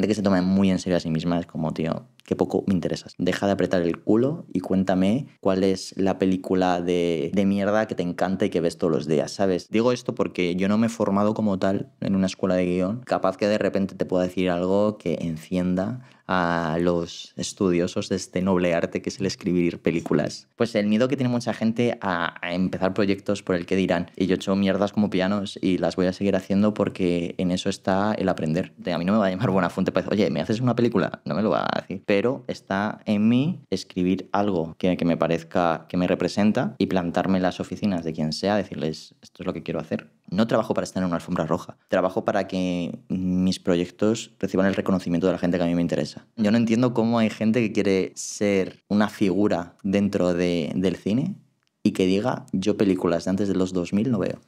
de que se toma muy en serio a sí misma es como, tío, qué poco me interesas. Deja de apretar el culo y cuéntame cuál es la película de, de, mierda que te encanta y que ves todos los días, ¿sabes? Digo esto porque yo no me he formado como tal en una escuela de guión. Capaz que de repente te pueda decir algo que encienda a los estudiosos de este noble arte que es el escribir películas. Pues el miedo que tiene mucha gente a, empezar proyectos por el que dirán, y yo he hecho mierdas como pianos y las voy a seguir haciendo porque en eso está el aprender. A mí no me va a llamar buena fuente para decir, oye, ¿me haces una película? No me lo va a decir. Pero está en mí escribir algo que, que me parezca, que me representa y plantarme en las oficinas de quien sea, decirles, esto es lo que quiero hacer no trabajo para estar en una alfombra roja, trabajo para que mis proyectos reciban el reconocimiento de la gente que a mí me interesa. Yo no entiendo cómo hay gente que quiere ser una figura dentro del cine y que diga yo películas de antes de los 2000 no veo.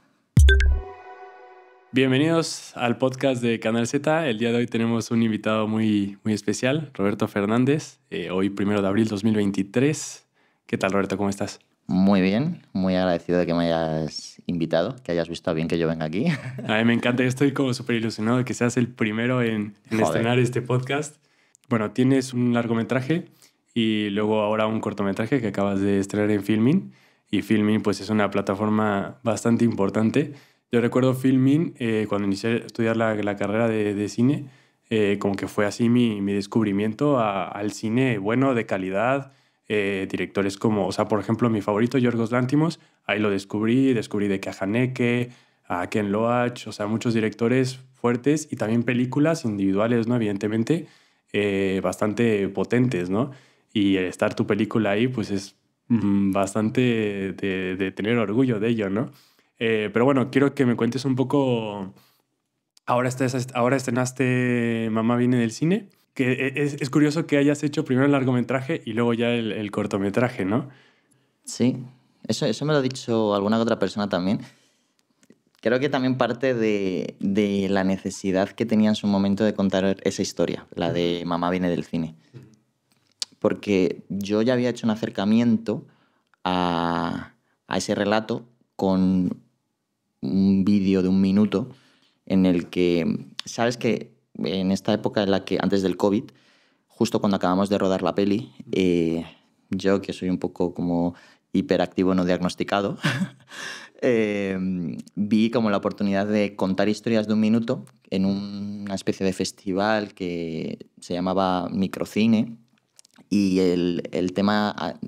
Bienvenidos al podcast de Canal Z. El día de hoy tenemos un invitado muy, muy especial, Roberto Fernández, eh, hoy primero de abril 2023. ¿Qué tal, Roberto? ¿Cómo estás? Muy bien, muy agradecido de que me hayas invitado, que hayas visto bien que yo venga aquí. A mí me encanta, estoy como súper ilusionado de que seas el primero en, estrenar este podcast. Bueno, tienes un largometraje y luego ahora un cortometraje que acabas de estrenar en Filmin. Y Filmin pues es una plataforma bastante importante. Yo recuerdo Filmin eh, cuando inicié a estudiar la, carrera de, cine, eh, como que fue así mi, descubrimiento al cine bueno, de calidad, eh, directores como, o sea, por ejemplo, mi favorito, Yorgos Lántimos, ahí lo descubrí, descubrí de Kajaneke, a Ken Loach, o sea, muchos directores fuertes y también películas individuales, ¿no? Evidentemente, eh, bastante potentes, ¿no? Y estar tu película ahí, pues es mm, bastante de, tener orgullo de ello, ¿no? Eh, pero bueno, quiero que me cuentes un poco, ahora, estás, ahora estrenaste Mamá viene del cine, e, es, curioso que hayas hecho primero el largometraje y luego ya el, cortometraje, ¿no? Sí, eso, eso, me lo ha dicho alguna otra persona también. Creo que también parte de, la necesidad que tenía en su momento de contar esa historia, la de Mamá viene del cine. Porque yo ya había hecho un acercamiento a, a ese relato con un vídeo de un minuto en el que sabes que en esta época en la que, antes del COVID, justo cuando acabamos de rodar la peli, eh, yo, que soy un poco como hiperactivo no diagnosticado, em, vi como la oportunidad de contar historias de un minuto en una especie de festival que se llamaba microcine y el tema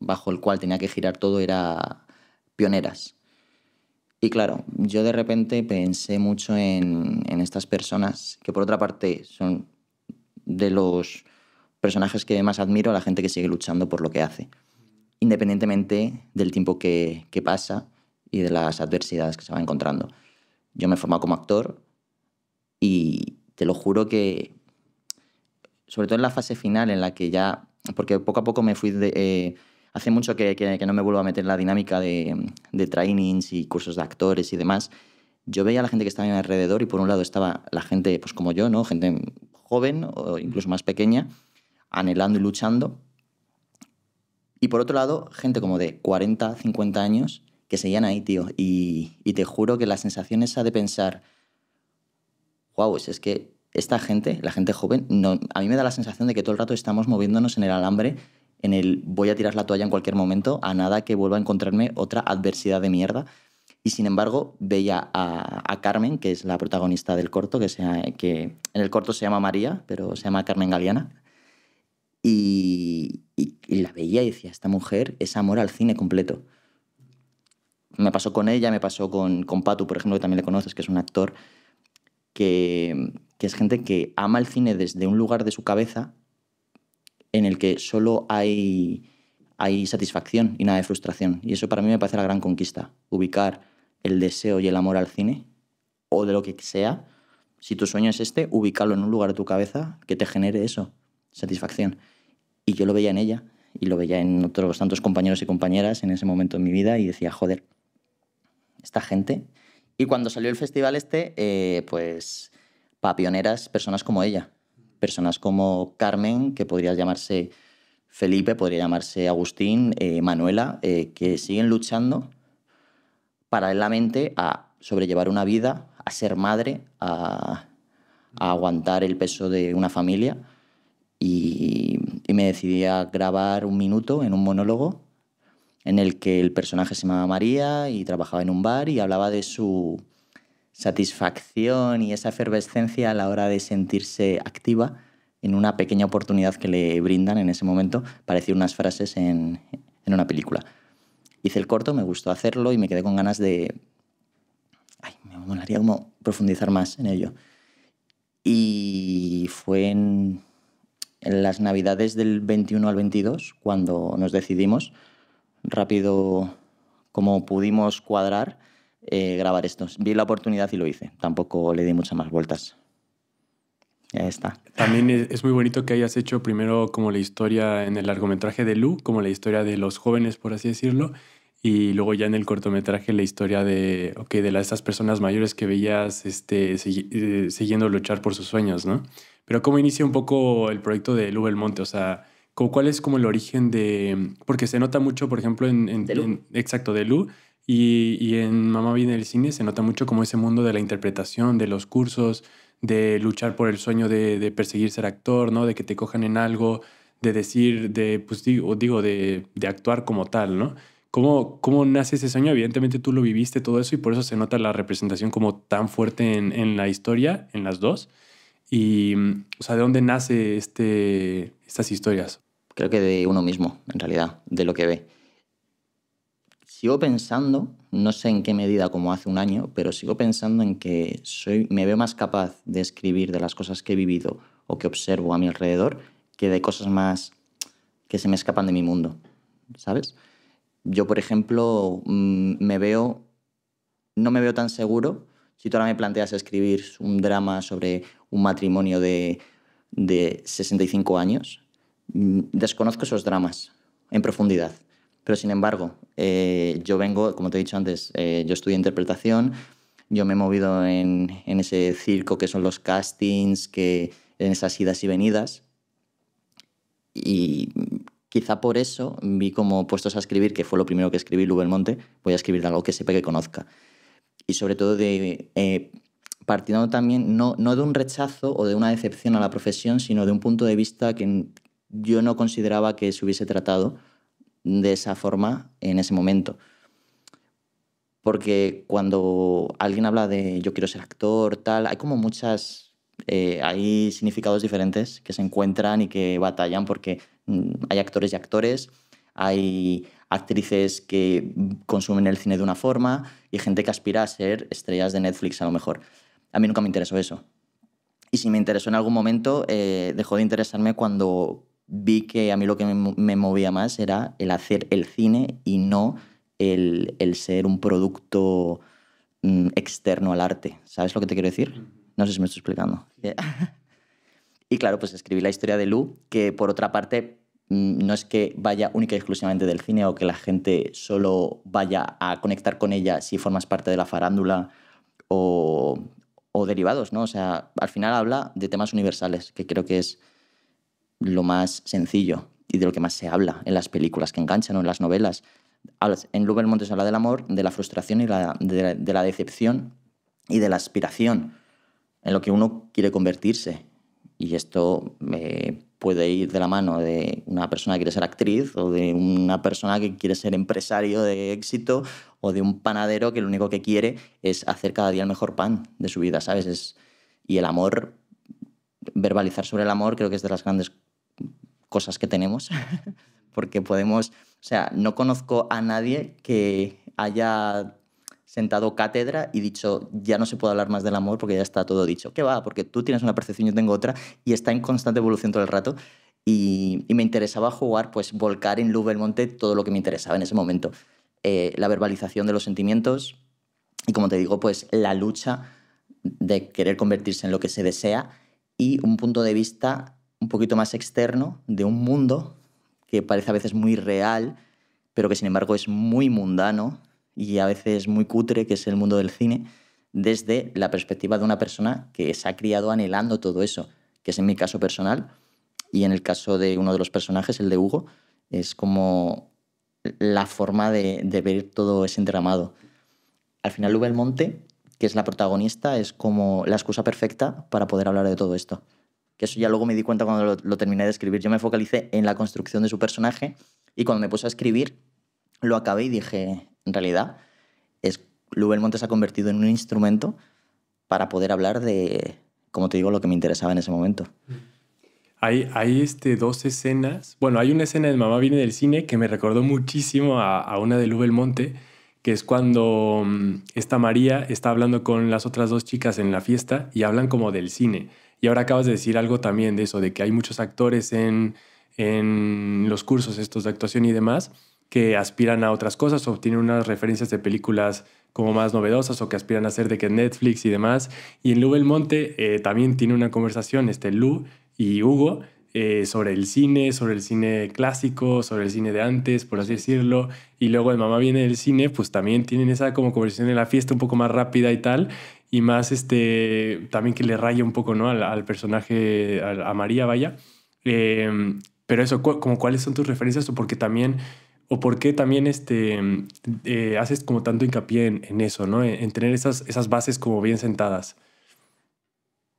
bajo el cual tenía que girar todo era pioneras. Y claro, yo de repente pensé mucho en, estas personas, que por otra parte son de los personajes que más admiro, a la gente que sigue luchando por lo que hace, independientemente del tiempo que, pasa y de las adversidades que se va encontrando. Yo me he formado como actor y te lo juro que, sobre todo en la fase final en la que ya, porque poco a poco me fui de, eh, hace mucho que, no me vuelvo a meter en la dinámica de, trainings y cursos de actores y demás. Yo veía a la gente que estaba a mi alrededor y por un lado estaba la gente, pues como yo, ¿no? Gente joven o incluso más pequeña, anhelando y luchando. Y por otro lado, gente como de 40, 50 años que seguían ahí, tío. Y, te juro que la sensación esa de pensar, wow, pues es que esta gente, la gente joven, no, a mí me da la sensación de que todo el rato estamos moviéndonos en el alambre en el voy a tirar la toalla en cualquier momento, a nada que vuelva a encontrarme otra adversidad de mierda. Y sin embargo, veía a, Carmen, que es la protagonista del corto, que, sea, que en el corto se llama María, pero se llama Carmen Galeana. Y, la veía y decía, esta mujer es amor al cine completo. Me pasó con ella, me pasó con, con Patu, por ejemplo, que también le conoces, que es un actor, que, que es gente que ama el cine desde un lugar de su cabeza en el que solo hay, satisfacción y nada de frustración. Y eso para mí me parece la gran conquista, ubicar el deseo y el amor al cine o de lo que sea. Si tu sueño es este, ubicarlo en un lugar de tu cabeza que te genere eso, satisfacción. Y yo lo veía en ella y lo veía en otros tantos compañeros y compañeras en ese momento de mi vida y decía, joder, esta gente. Y cuando salió el festival este, eh, pues papioneras, personas como ella, personas como Carmen, que podría llamarse Felipe, podría llamarse Agustín, eh, Manuela, eh, que siguen luchando paralelamente a sobrellevar una vida, a ser madre, a, aguantar el peso de una familia. Y, y, me decidí a grabar un minuto en un monólogo en el que el personaje se llamaba María y trabajaba en un bar y hablaba de su satisfacción y esa efervescencia a la hora de sentirse activa en una pequeña oportunidad que le brindan en ese momento para unas frases en, una película. Hice el corto, me gustó hacerlo y me quedé con ganas de... Ay, me molaría como profundizar más en ello. Y fue en, en las navidades del 21 al 22 cuando nos decidimos, rápido como pudimos cuadrar eh, grabar esto. Vi la oportunidad y lo hice. Tampoco le di muchas más vueltas. Ya está. También es muy bonito que hayas hecho primero como la historia en el largometraje de Lu, como la historia de los jóvenes, por así decirlo, y luego ya en el cortometraje la historia de, okay, de estas personas mayores que veías este, eh, siguiendo luchar por sus sueños, ¿no? Pero ¿cómo inicia un poco el proyecto de Lu Belmonte? O sea, ¿cuál es como el origen de...? Porque se nota mucho, por ejemplo, en... en exacto, de Lu, y, en Mamá viene el Cine se nota mucho como ese mundo de la interpretación, de los cursos, de luchar por el sueño de, perseguir ser actor, ¿no? De que te cojan en algo, de decir, de, pues digo, digo de, actuar como tal, ¿no? ¿Cómo, ¿Cómo nace ese sueño? Evidentemente tú lo viviste todo eso y por eso se nota la representación como tan fuerte en, en la historia, en las dos. Y, mm, o sea, ¿de dónde nace este, estas historias? Creo que de uno mismo, en realidad, de lo que ve sigo pensando, no sé en qué medida como hace un año, pero sigo pensando en que soy, me veo más capaz de escribir de las cosas que he vivido o que observo a mi alrededor que de cosas más que se me escapan de mi mundo, ¿sabes? Yo, por ejemplo, mm, me veo, no me veo tan seguro si tú ahora me planteas escribir un drama sobre un matrimonio de, de 65 años, mm, desconozco esos dramas en profundidad. Pero sin embargo, eh, yo vengo, como te he dicho antes, eh, yo estudié interpretación, yo me he movido en, ese circo que son los castings, que en esas idas y venidas. Y quizá por eso vi como puestos a escribir, que fue lo primero que escribí, el Monte, voy a escribir algo que sepa que conozca. Y sobre todo de, eh, partiendo también no de un rechazo o de una decepción a la profesión, sino de un punto de vista que yo no consideraba que se hubiese tratado de esa forma en ese momento. Porque cuando alguien habla de yo quiero ser actor, tal, hay como muchas eh, hay significados diferentes que se encuentran y que batallan porque mm, hay actores y actores, hay actrices que consumen el cine de una forma y gente que aspira a ser estrellas de Netflix a lo mejor. A mí nunca me interesó eso. Y si me interesó en algún momento, eh, dejó de interesarme cuando vi que a mí lo que me, movía más era el hacer el cine y no el, el ser un producto mm, externo al arte. ¿Sabes lo que te quiero decir? No sé si me estoy explicando. y claro, pues escribí la historia de Lu, que por otra parte mm, no es que vaya única y exclusivamente del cine o que la gente solo vaya a conectar con ella si formas parte de la farándula o, o derivados, ¿no? O sea, al final habla de temas universales, que creo que es lo más sencillo y de lo que más se habla en las películas que enganchan o en las novelas. En monte Montes habla del amor, de la frustración y de, la decepción y de la aspiración en lo que uno quiere convertirse. Y esto eh, puede ir de la mano de una persona que quiere ser actriz o de una persona que quiere ser empresario de éxito o de un panadero que lo único que quiere es hacer cada día el mejor pan de su vida, ¿sabes? y el amor verbalizar sobre el amor creo que es de las grandes cosas que tenemos, porque podemos, o sea, no conozco a nadie que haya sentado cátedra y dicho, ya no se puede hablar más del amor porque ya está todo dicho. que va? Porque tú tienes una percepción, yo tengo otra, y está en constante evolución todo el rato. Y, me interesaba jugar, pues volcar en Luz Belmonte todo lo que me interesaba en ese momento. Eh, la verbalización de los sentimientos y, como te digo, pues la lucha de querer convertirse en lo que se desea y un punto de vista un poquito más externo de un mundo que parece a veces muy real, pero que sin embargo es muy mundano y a veces muy cutre, que es el mundo del cine, desde la perspectiva de una persona que se ha criado anhelando todo eso, que es en mi caso personal y en el caso de uno de los personajes, el de Hugo, es como la forma de, ver todo ese entramado. Al final, el Monte que es la protagonista, es como la excusa perfecta para poder hablar de todo esto. Que eso ya luego me di cuenta cuando lo, terminé de escribir. Yo me focalicé en la construcción de su personaje y cuando me puse a escribir, lo acabé y dije, en realidad, es, Lubel Monte se ha convertido en un instrumento para poder hablar de, como te digo, lo que me interesaba en ese momento. Hay, este, dos escenas. Bueno, hay una escena de Mamá viene del cine que me recordó muchísimo a, una de Lubel Monte que es cuando mm, esta María está hablando con las otras dos chicas en la fiesta y hablan como del cine. Y ahora acabas de decir algo también de eso, de que hay muchos actores en, los cursos estos de actuación y demás que aspiran a otras cosas o tienen unas referencias de películas como más novedosas o que aspiran a ser de que Netflix y demás. Y en Lu Belmonte eh, también tiene una conversación, este Lu y Hugo, eh, sobre el cine, sobre el cine clásico, sobre el cine de antes, por así decirlo, y luego el mamá viene del cine, pues también tienen esa como conversación en la fiesta un poco más rápida y tal, y más este, también que le raya un poco, ¿no? Al, personaje, a, María, vaya. Em, pero eso, como cuáles son tus referencias o porque también... ¿O por qué también este, eh, haces como tanto hincapié en, eso, ¿no? en, tener esas, esas bases como bien sentadas?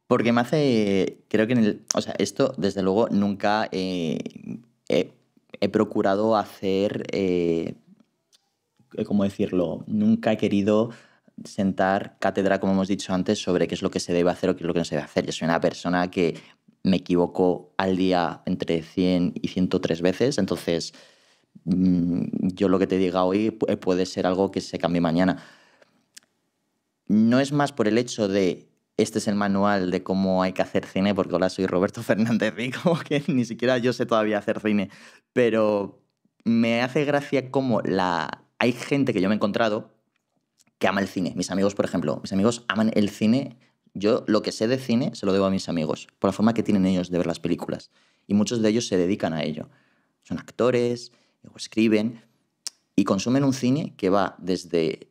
Porque me hace, creo que en el, o sea, esto desde luego nunca eh, he, procurado hacer, eh, ¿cómo decirlo? Nunca he querido sentar cátedra, como hemos dicho antes, sobre qué es lo que se debe hacer o qué es lo que no se debe hacer. Yo soy una persona que me equivoco al día entre 100 y 103 veces, entonces mm, yo lo que te diga hoy puede ser algo que se cambie mañana. No es más por el hecho de este es el manual de cómo hay que hacer cine, porque hola, soy Roberto Fernández Rico, que ni siquiera yo sé todavía hacer cine, pero me hace gracia cómo la... Hay gente que yo me he encontrado que ama el cine. Mis amigos, por ejemplo, mis amigos aman el cine. Yo lo que sé de cine se lo debo a mis amigos, por la forma que tienen ellos de ver las películas. Y muchos de ellos se dedican a ello. Son actores, o escriben, y consumen un cine que va desde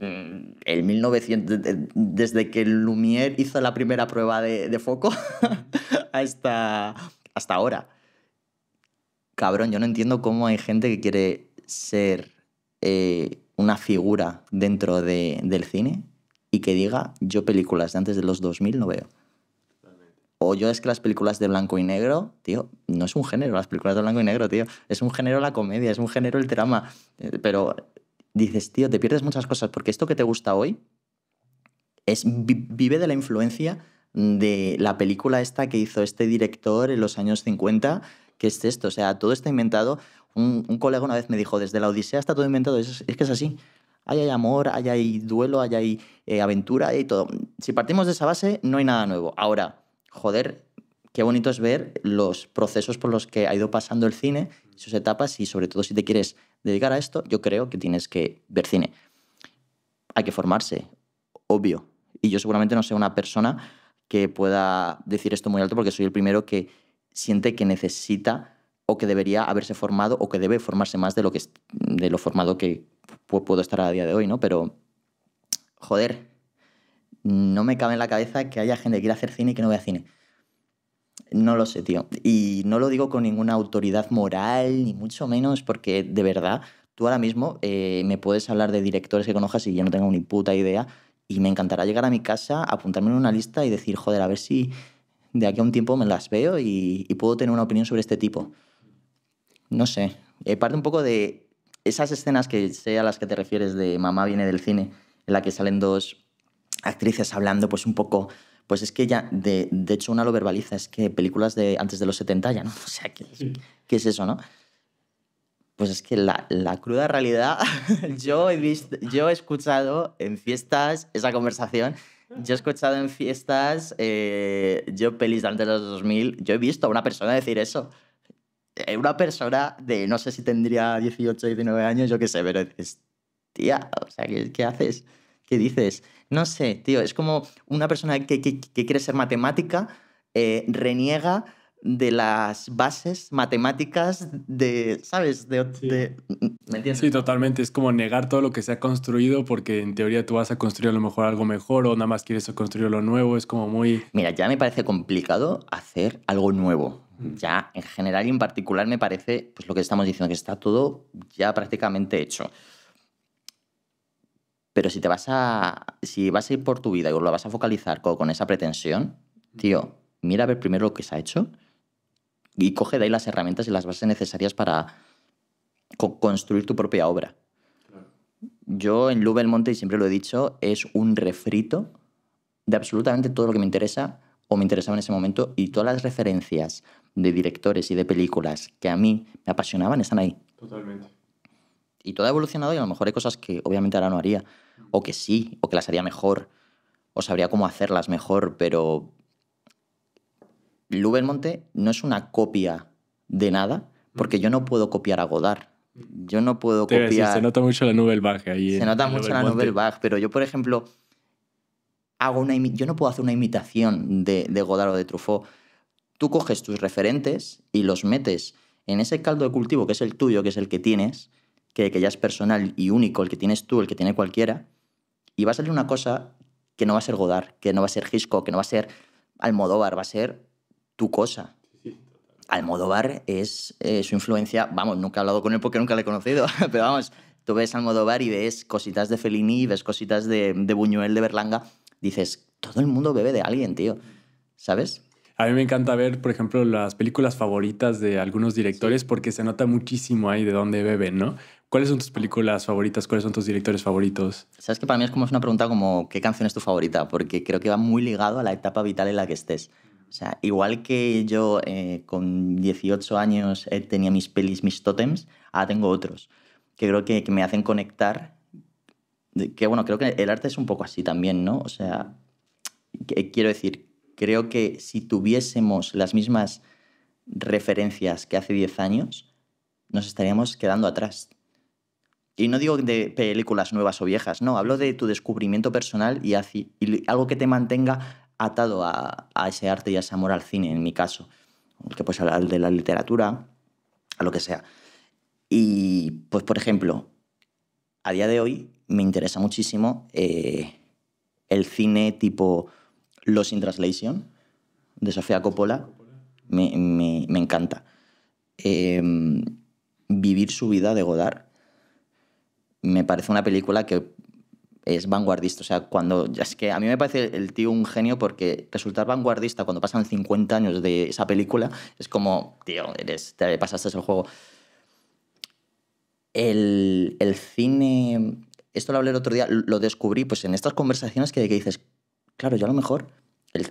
Mm, el 1900, desde que Lumière hizo la primera prueba de, foco hasta, hasta ahora. Cabrón, yo no entiendo cómo hay gente que quiere ser eh, una figura dentro de, del cine y que diga, yo películas de antes de los 2000 no veo. O yo es que las películas de blanco y negro, tío, no es un género, las películas de blanco y negro, tío. Es un género la comedia, es un género el drama. Eh, pero dices, tío, te pierdes muchas cosas porque esto que te gusta hoy es, vive de la influencia de la película esta que hizo este director en los años 50, que es esto, o sea, todo está inventado. Un, colega una vez me dijo, desde la Odisea está todo inventado, es, es que es así. Ahí hay amor, ahí hay duelo, ahí hay eh, aventura, y todo. Si partimos de esa base, no hay nada nuevo. Ahora, joder, qué bonito es ver los procesos por los que ha ido pasando el cine, sus etapas y sobre todo si te quieres dedicar a esto, yo creo que tienes que ver cine. Hay que formarse, obvio. Y yo seguramente no sea una persona que pueda decir esto muy alto porque soy el primero que siente que necesita o que debería haberse formado o que debe formarse más de lo, que, de lo formado que puedo estar a día de hoy, ¿no? Pero, joder, no me cabe en la cabeza que haya gente que quiera hacer cine y que no vea cine. No lo sé, tío. Y no lo digo con ninguna autoridad moral, ni mucho menos, porque de verdad, tú ahora mismo eh, me puedes hablar de directores que conozcas y yo no tengo ni puta idea. Y me encantará llegar a mi casa, apuntarme en una lista y decir, joder, a ver si de aquí a un tiempo me las veo y, puedo tener una opinión sobre este tipo. No sé. Eh, parte un poco de esas escenas que sé a las que te refieres de Mamá viene del cine, en la que salen dos actrices hablando pues un poco pues es que ya, de, hecho, una lo verbaliza, es que películas de antes de los 70 ya, ¿no? O sea, ¿qué, es eso, no? Pues es que la, cruda realidad, yo he escuchado en fiestas esa conversación, yo he escuchado en fiestas, eh, yo pelis de antes de los 2000, yo he visto a una persona decir eso eh, una persona de no sé si tendría 18, 19 años, yo qué sé, pero es, tía, o sea, qué haces? ¿Qué dices? No sé, tío, es como una persona que, quiere ser matemática eh, reniega de las bases matemáticas de, ¿sabes? sí. ¿Me Sí, totalmente. Es como negar todo lo que se ha construido porque en teoría tú vas a construir a lo mejor algo mejor o nada más quieres construir lo nuevo. Es como muy... Mira, ya me parece complicado hacer algo nuevo. Mm. Ya en general y en particular me parece, pues lo que estamos diciendo, que está todo ya prácticamente hecho. Pero si te vas a. Si vas a ir por tu vida y lo vas a focalizar con, esa pretensión, tío, mira a ver primero lo que se ha hecho y coge de ahí las herramientas y las bases necesarias para construir tu propia obra. Yo en Lube el Monte, y siempre lo he dicho, es un refrito de absolutamente todo lo que me interesa o me interesaba en ese momento y todas las referencias de directores y de películas que a mí me apasionaban están ahí. Totalmente y todo ha evolucionado y a lo mejor hay cosas que obviamente ahora no haría, o que sí, o que las haría mejor, o sabría cómo hacerlas mejor, pero Monte no es una copia de nada, porque mm. yo no puedo copiar a Godard. Yo no puedo copiar... se nota mucho la Nouvelle ahí. Se nota mucho la Nouvelle pero yo, por ejemplo, hago una yo no puedo hacer una imitación de, de Godard o de Truffaut. Tú coges tus referentes y los metes en ese caldo de cultivo que es el tuyo, que es el que tienes, que, ya es personal y único, el que tienes tú, el que tiene cualquiera, y va a salir una cosa que no va a ser Godard, que no va a ser Gisco que no va a ser Almodóvar, va a ser tu cosa. Almodóvar es eh, su influencia, vamos, nunca he hablado con él porque nunca le he conocido, pero vamos, tú ves Almodóvar y ves cositas de Fellini, ves cositas de, Buñuel, de Berlanga, dices, todo el mundo bebe de alguien, tío, ¿sabes? A mí me encanta ver, por ejemplo, las películas favoritas de algunos directores porque se nota muchísimo ahí de dónde beben, ¿no? ¿Cuáles son tus películas favoritas? ¿Cuáles son tus directores favoritos? Sabes que para mí es como es una pregunta como ¿qué canción es tu favorita? Porque creo que va muy ligado a la etapa vital en la que estés. O sea, igual que yo eh, con 18 años eh, tenía mis pelis, mis tótems, ahora tengo otros que creo que, que me hacen conectar. Que bueno, creo que el arte es un poco así también, ¿no? O sea, eh, quiero decir, creo que si tuviésemos las mismas referencias que hace 10 años, nos estaríamos quedando atrás y no digo de películas nuevas o viejas, no, hablo de tu descubrimiento personal y, algo que te mantenga atado a, ese arte y a ese amor al cine, en mi caso, que pues hablar de la literatura, a lo que sea. Y pues, por ejemplo, a día de hoy me interesa muchísimo eh, el cine tipo Los in Translation de Sofía Coppola. Me, me, encanta. Em, vivir su vida de Godard me parece una película que es vanguardista. O sea, cuando. Es que a mí me parece el tío un genio porque resultar vanguardista cuando pasan 50 años de esa película es como, tío, eres, te pasaste el juego. El, cine. Esto lo hablé el otro día, lo descubrí pues en estas conversaciones que, que dices, claro, yo a lo mejor.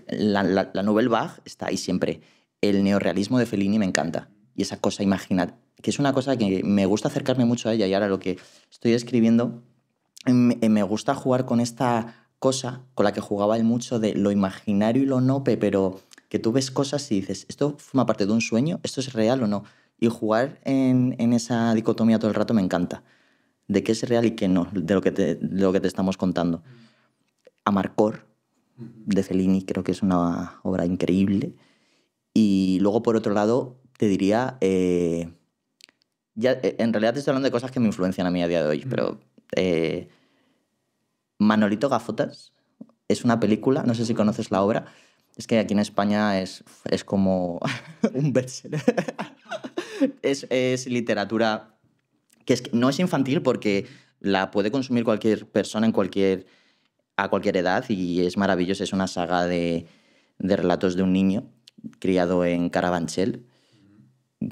la, la, la Nouvelle está ahí siempre. El neorealismo de Fellini me encanta y esa cosa imaginar, que es una cosa que me gusta acercarme mucho a ella y ahora lo que estoy escribiendo, em, em, me gusta jugar con esta cosa con la que jugaba él mucho de lo imaginario y lo nope, pero que tú ves cosas y dices, ¿esto forma parte de un sueño? ¿Esto es real o no? Y jugar en, esa dicotomía todo el rato me encanta, de qué es real y qué no, de lo que te, lo que te estamos contando. Amarcor, de Fellini, creo que es una obra increíble. Y luego, por otro lado, te diría... Eh, ya, eh, en realidad te estoy hablando de cosas que me influencian a mí a día de hoy, pero... Eh, Manolito Gafotas es una película, no sé si conoces la obra, es que aquí en España es, como un bestseller. es, literatura que, no es infantil porque la puede consumir cualquier persona en cualquier, a cualquier edad y es maravillosa. Es una saga de, de relatos de un niño criado en Carabanchel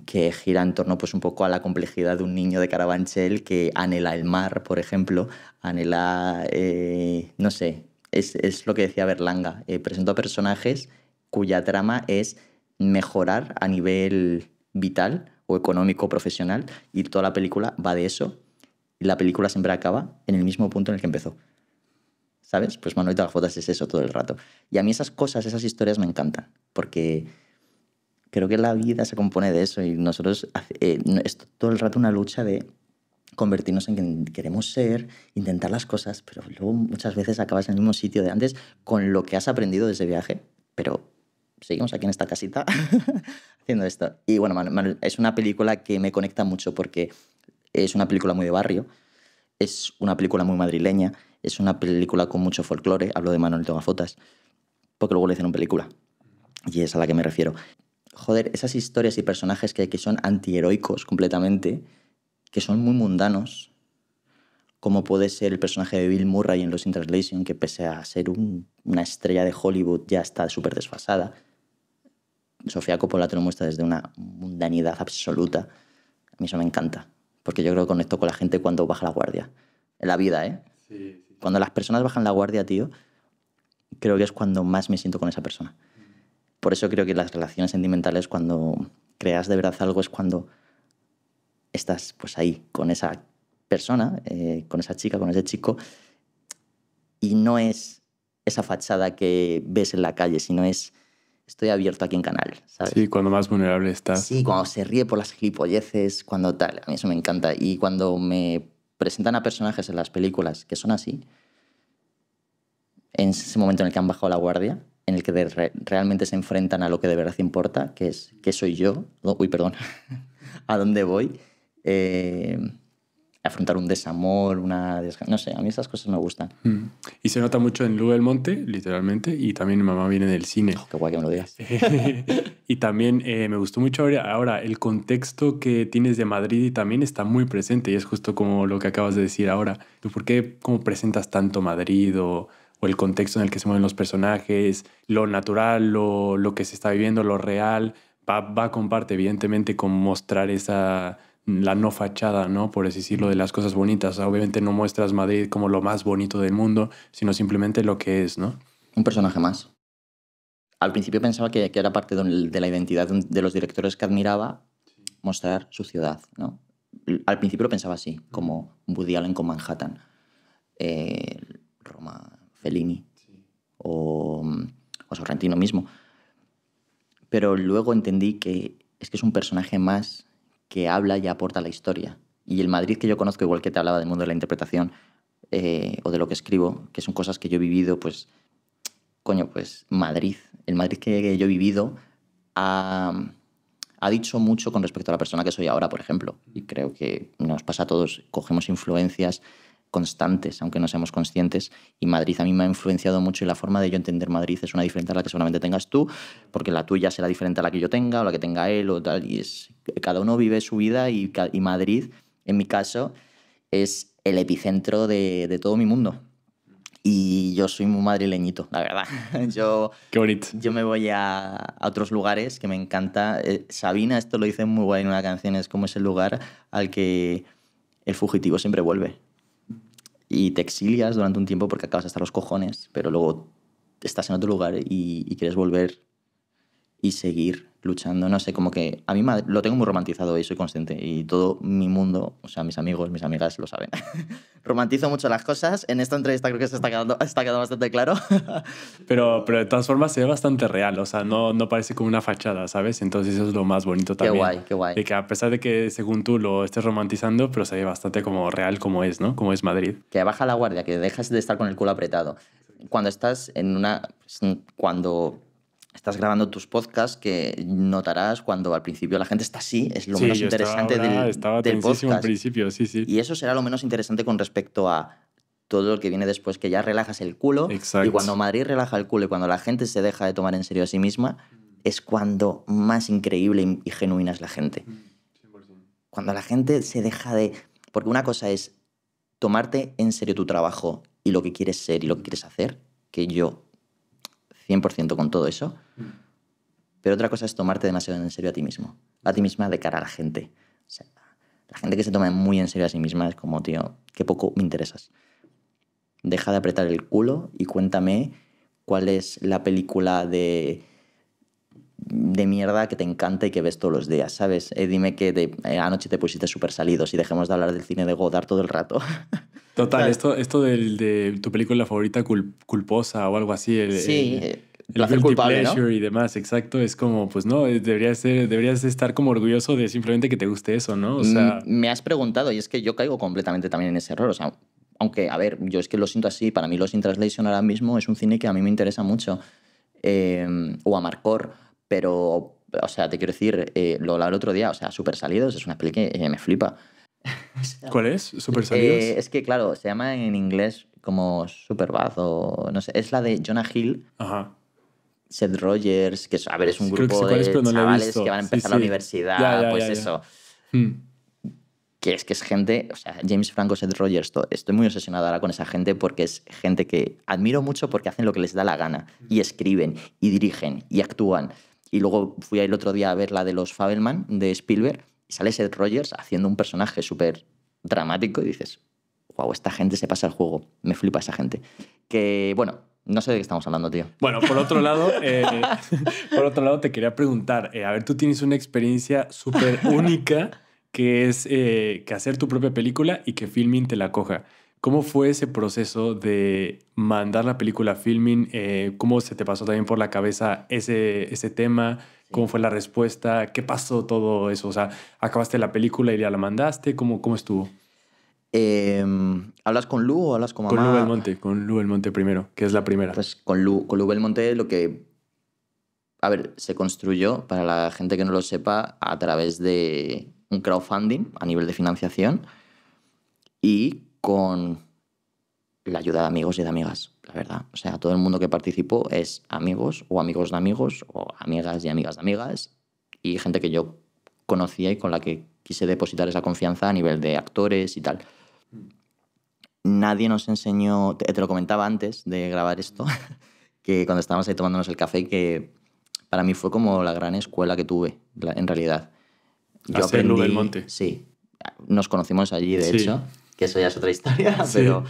que gira en torno pues un poco a la complejidad de un niño de Carabanchel que anhela el mar, por ejemplo, anhela, eh, no sé, es, lo que decía Berlanga, eh, presento personajes cuya trama es mejorar a nivel vital o económico profesional y toda la película va de eso y la película siempre acaba en el mismo punto en el que empezó. ¿Sabes? Pues Manuel de las Fotos es eso todo el rato. Y a mí esas cosas, esas historias me encantan porque creo que la vida se compone de eso y nosotros eh, es todo el rato una lucha de convertirnos en quien queremos ser, intentar las cosas, pero luego muchas veces acabas en el mismo sitio de antes con lo que has aprendido de ese viaje, pero seguimos aquí en esta casita haciendo esto. Y bueno, Manuel, es una película que me conecta mucho porque es una película muy de barrio, es una película muy madrileña, es una película con mucho folclore, hablo de Manuel Tomafotas, porque luego le una película, y es a la que me refiero joder, esas historias y personajes que que son antiheroicos completamente, que son muy mundanos, como puede ser el personaje de Bill Murray en Los In que pese a ser una estrella de Hollywood ya está súper desfasada. Sofía Coppola te lo muestra desde una mundanidad absoluta. A mí eso me encanta, porque yo creo que conecto con la gente cuando baja la guardia. En la vida, ¿eh? Cuando las personas bajan la guardia, tío, creo que es cuando más me siento con esa persona. Por eso creo que las relaciones sentimentales, cuando creas de verdad algo, es cuando estás pues ahí con esa persona, eh, con esa chica, con ese chico, y no es esa fachada que ves en la calle, sino es estoy abierto aquí en canal, ¿sabes? Sí, cuando más vulnerable estás. Sí, cuando se ríe por las gilipolleces, cuando tal, a mí eso me encanta. Y cuando me presentan a personajes en las películas que son así, en ese momento en el que han bajado la guardia, en el que realmente se enfrentan a lo que de verdad importa, que es qué soy yo, uy, perdón, a dónde voy, eh, afrontar un desamor, una no sé, a mí esas cosas me gustan. Mm. Y se nota mucho en Lugo del Monte, literalmente, y también mi mamá viene del cine. Oh, qué guay que me lo digas. y también eh, me gustó mucho ahora el contexto que tienes de Madrid y también está muy presente y es justo como lo que acabas de decir ahora. ¿Tú por qué cómo presentas tanto Madrid o o el contexto en el que se mueven los personajes, lo natural, lo, que se está viviendo, lo real, va, va con parte, evidentemente, con mostrar esa la no fachada, ¿no? Por así decirlo, de las cosas bonitas. Obviamente no muestras Madrid como lo más bonito del mundo, sino simplemente lo que es, ¿no? Un personaje más. Al principio pensaba que, que era parte de la identidad de los directores que admiraba mostrar su ciudad, ¿no? Al principio lo pensaba así, como Woody Allen con Manhattan. Eh, Roma o, o Sorrentino mismo. Pero luego entendí que es que es un personaje más que habla y aporta la historia. Y el Madrid que yo conozco, igual que te hablaba del mundo de la interpretación eh, o de lo que escribo, que son cosas que yo he vivido, pues, coño, pues Madrid. El Madrid que yo he vivido ha, ha dicho mucho con respecto a la persona que soy ahora, por ejemplo. Y creo que nos pasa a todos, cogemos influencias constantes, aunque no seamos conscientes. Y Madrid a mí me ha influenciado mucho y la forma de yo entender Madrid es una diferente a la que solamente tengas tú, porque la tuya será diferente a la que yo tenga o la que tenga él o tal. Y es, cada uno vive su vida y, Madrid, en mi caso, es el epicentro de, todo mi mundo. Y yo soy muy madrileñito, la verdad. Yo, Qué bonito. Yo me voy a, a otros lugares que me encanta. Eh, Sabina, esto lo dice muy guay en una canción, es como ese lugar al que el fugitivo siempre vuelve y te exilias durante un tiempo porque acabas hasta los cojones, pero luego estás en otro lugar y quieres volver y seguir luchando, no sé, como que a mí lo tengo muy romantizado y soy consciente y todo mi mundo, o sea, mis amigos, mis amigas lo saben. Romantizo mucho las cosas, en esta entrevista creo que se está quedando, está quedando bastante claro. pero, pero de todas formas se ve bastante real, o sea, no, no parece como una fachada, ¿sabes? Entonces eso es lo más bonito también. Qué guay, qué guay. que a pesar de que según tú lo estés romantizando, pero se ve bastante como real como es, ¿no? Como es Madrid. Que baja la guardia, que dejas de estar con el culo apretado. Cuando estás en una... Pues, cuando estás grabando tus podcasts que notarás cuando al principio la gente está así, es lo menos interesante del, estaba del Al principio, sí, sí. Y eso será lo menos interesante con respecto a todo lo que viene después, que ya relajas el culo. Y cuando Madrid relaja el culo y cuando la gente se deja de tomar en serio a sí misma, es cuando más increíble y genuina es la gente. Mm, cuando la gente se deja de... Porque una cosa es tomarte en serio tu trabajo y lo que quieres ser y lo que quieres hacer, que yo 100% con todo eso. Mm. Pero otra cosa es tomarte demasiado en serio a ti mismo, a ti misma de cara a la gente. la gente que se toma muy en serio a sí misma es como, tío, qué poco me interesas. Deja de apretar el culo y cuéntame cuál es la película de de mierda que te encanta y que ves todos los días, ¿sabes? Eh, dime que de, eh, anoche te pusiste súper salido si dejemos de hablar del cine de Godard todo el rato. Total, esto, esto del, de tu película favorita culposa o algo así. El, sí, el, el, culpable, y demás, exacto. Es como, pues no, eh, deberías, ser, deberías estar como orgulloso de simplemente que te guste eso, ¿no? O sea, me has preguntado y es que yo caigo completamente también en ese error. O sea, aunque, a ver, yo es que lo siento así. Para mí, Los In Translation ahora mismo es un cine que a mí me interesa mucho. Em, o a Marcor, pero, o sea, te quiero decir, eh, lo hablaba el otro día, o sea, Super Salidos es una peli que eh, me flipa. ¿Cuál es? es que, claro, se llama en inglés como Superbad o no sé. Es la de Jonah Hill. Seth Rogers, que a ver, es un grupo de chavales que van a empezar la universidad, pues eso. Hmm. Que es que es gente, o sea, James Franco, Seth Rogers, estoy muy obsesionado ahora con esa gente porque es gente que admiro mucho porque hacen lo que les da la gana y hmm. escriben y dirigen y actúan. Y luego fui el otro día a ver la de los Fabelman de Spielberg y sale Seth Rogers haciendo un personaje súper dramático y dices, wow, esta gente se pasa el juego, me flipa esa gente. Que bueno, no sé de qué estamos hablando, tío. Bueno, por otro lado, eh, por otro lado te quería preguntar, eh, a ver, tú tienes una experiencia súper única que es eh, que hacer tu propia película y que Filming te la coja. ¿Cómo fue ese proceso de mandar la película a Filmin? ¿Cómo se te pasó también por la cabeza ese, ese tema? ¿Cómo fue la respuesta? ¿Qué pasó todo eso? O sea, acabaste la película y ya la mandaste. ¿Cómo, cómo estuvo? Em, ¿Hablas con Lu o hablas con mamá? Con Lu Belmonte, con Lu Monte primero, que es la primera. Pues con Lu, con Lu Belmonte lo que... A ver, se construyó, para la gente que no lo sepa, a través de un crowdfunding a nivel de financiación y con la ayuda de amigos y de amigas la verdad. O sea, todo el mundo que participó es amigos o amigos de amigos o amigas y amigas de amigas y gente que yo conocía y con la que quise depositar esa confianza a nivel de actores y tal. Nadie nos enseñó, te, lo comentaba antes de grabar esto, que cuando estábamos ahí tomándonos el café, que para mí fue como la gran escuela que tuve, en realidad. Yo aprendí, Monte. Sí, nos conocimos allí, de hecho, que eso ya es otra historia, pero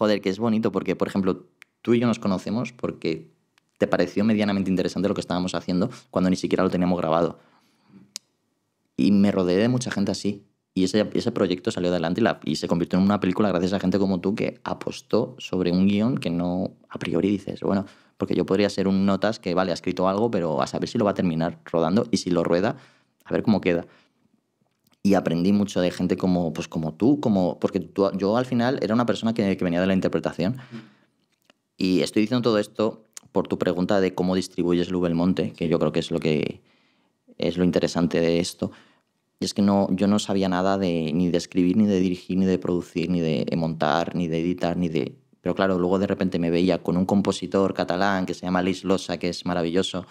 joder, que es bonito porque, por ejemplo, tú y yo nos conocemos porque te pareció medianamente interesante lo que estábamos haciendo cuando ni siquiera lo teníamos grabado. Y me rodeé de mucha gente así. Y ese, proyecto salió adelante y, la, y, se convirtió en una película gracias a gente como tú que apostó sobre un guión que no a priori dices, bueno, porque yo podría ser un notas que, vale, ha escrito algo, pero a saber si lo va a terminar rodando y si lo rueda, a ver cómo queda y aprendí mucho de gente como, pues como tú, como, porque yo al final era una persona que, venía de la interpretación. Mm. Y estoy diciendo todo esto por tu pregunta de cómo distribuyes Lube el Monte, que yo creo que es lo que es lo interesante de esto. Y es que no, yo no sabía nada de, ni de escribir, ni de dirigir, ni de producir, ni de montar, ni de editar, ni de... Pero claro, luego de repente me veía con un compositor catalán que se llama Luis Losa, que es maravilloso,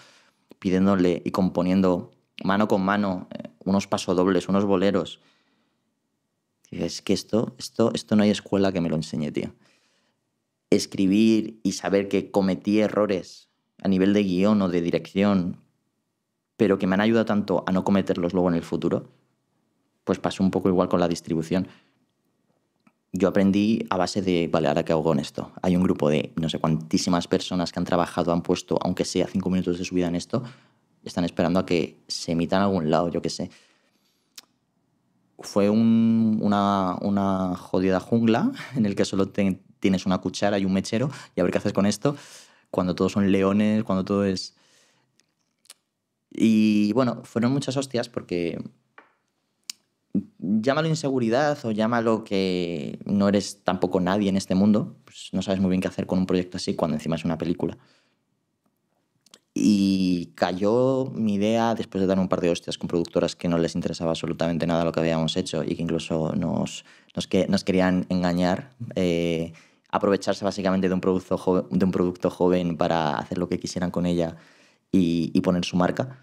pidiéndole y componiendo mano con mano eh, unos pasodobles, unos boleros. es que esto, esto, esto no hay escuela que me lo enseñe, tío. Escribir y saber que cometí errores a nivel de guión o de dirección, pero que me han ayudado tanto a no cometerlos luego en el futuro, pues pasó un poco igual con la distribución. Yo aprendí a base de, vale, ahora qué hago con esto. Hay un grupo de no sé cuantísimas personas que han trabajado, han puesto, aunque sea cinco minutos de su vida en esto, están esperando a que se emita en algún lado, yo qué sé. Fue una, una, jodida jungla en el que solo tienes una cuchara y un mechero y a ver qué haces con esto cuando todos son leones, cuando todo es... Y bueno, fueron muchas hostias porque llámalo inseguridad o llámalo que no eres tampoco nadie en este mundo, pues no sabes muy bien qué hacer con un proyecto así cuando encima es una película. Y cayó mi idea después de dar un par de hostias con productoras que no les interesaba absolutamente nada lo que habíamos hecho y que incluso nos, nos, que, nos querían engañar, eh, aprovecharse básicamente de un, producto joven, de un producto joven para hacer lo que quisieran con ella y, y poner su marca.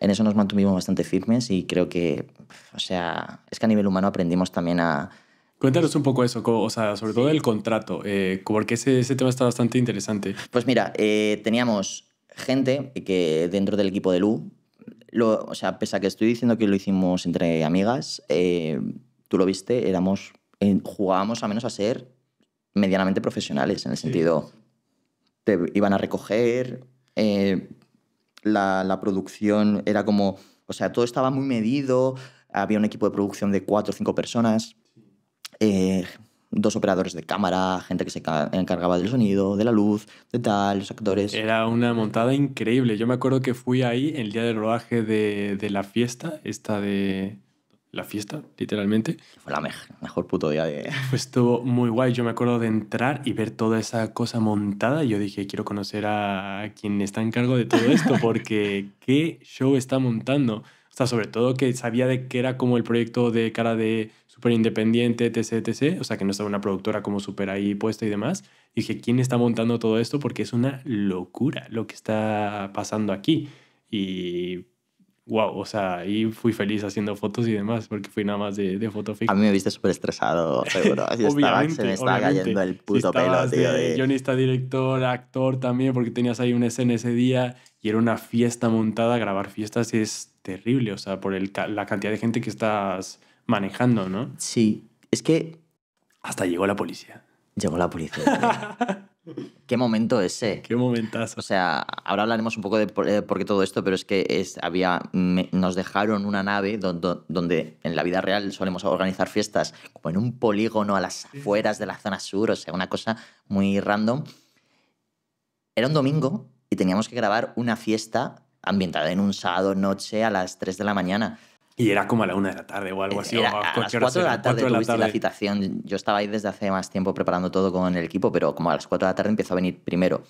En eso nos mantuvimos bastante firmes y creo que, o sea, es que a nivel humano aprendimos también a, Cuéntanos un poco eso, o sea, sobre todo el contrato, eh, porque ese, ese, tema está bastante interesante. Pues mira, eh, teníamos gente que dentro del equipo de Lu, o sea, pese a que estoy diciendo que lo hicimos entre amigas, eh, tú lo viste, éramos, eh, jugábamos a menos a ser medianamente profesionales, en el sentido, te iban a recoger, eh, la, producción era como, o sea, todo estaba muy medido, había un equipo de producción de cuatro o cinco personas dos operadores de cámara, gente que se encargaba del sonido, de la luz, de tal, los actores. Era una montada increíble. Yo me acuerdo que fui ahí el día del rodaje de, de la fiesta, esta de... La fiesta, literalmente. Fue la mejor, mejor puto día de... Pues estuvo muy guay. Yo me acuerdo de entrar y ver toda esa cosa montada. Yo dije, quiero conocer a quien está en cargo de todo esto, porque qué show está montando. O sea, sobre todo que sabía de que era como el proyecto de cara de súper independiente, etc, etc. O sea, que no estaba una productora como súper ahí puesta y demás. Y dije, ¿quién está montando todo esto? Porque es una locura lo que está pasando aquí. Y wow, o sea, ahí fui feliz haciendo fotos y demás, porque fui nada más de, de fotofix. A mí me viste súper estresado, seguro. obviamente, se me estaba cayendo el puto pelo, tío. De, director, actor también, porque tenías ahí una escena ese día y era una fiesta montada. Grabar fiestas es terrible, o sea, por la cantidad de gente que estás manejando, ¿no? Sí, es que... Hasta llegó la policía. Llegó la policía. Qué momento ese. Qué momentazo. O sea, ahora hablaremos un poco de por, eh, qué todo esto, pero es que es, había, nos dejaron una nave donde en la vida real solemos organizar fiestas como en un polígono a las afueras de la zona sur, o sea, una cosa muy random. Era un domingo y teníamos que grabar una fiesta ambientada en un sábado noche a las 3 de la mañana. Y era como a la una de la tarde o algo eh, así. a, las cuatro de la tarde la citación. Yo estaba ahí desde hace más tiempo preparando todo con el equipo, pero como a las cuatro de la tarde empezó a venir primero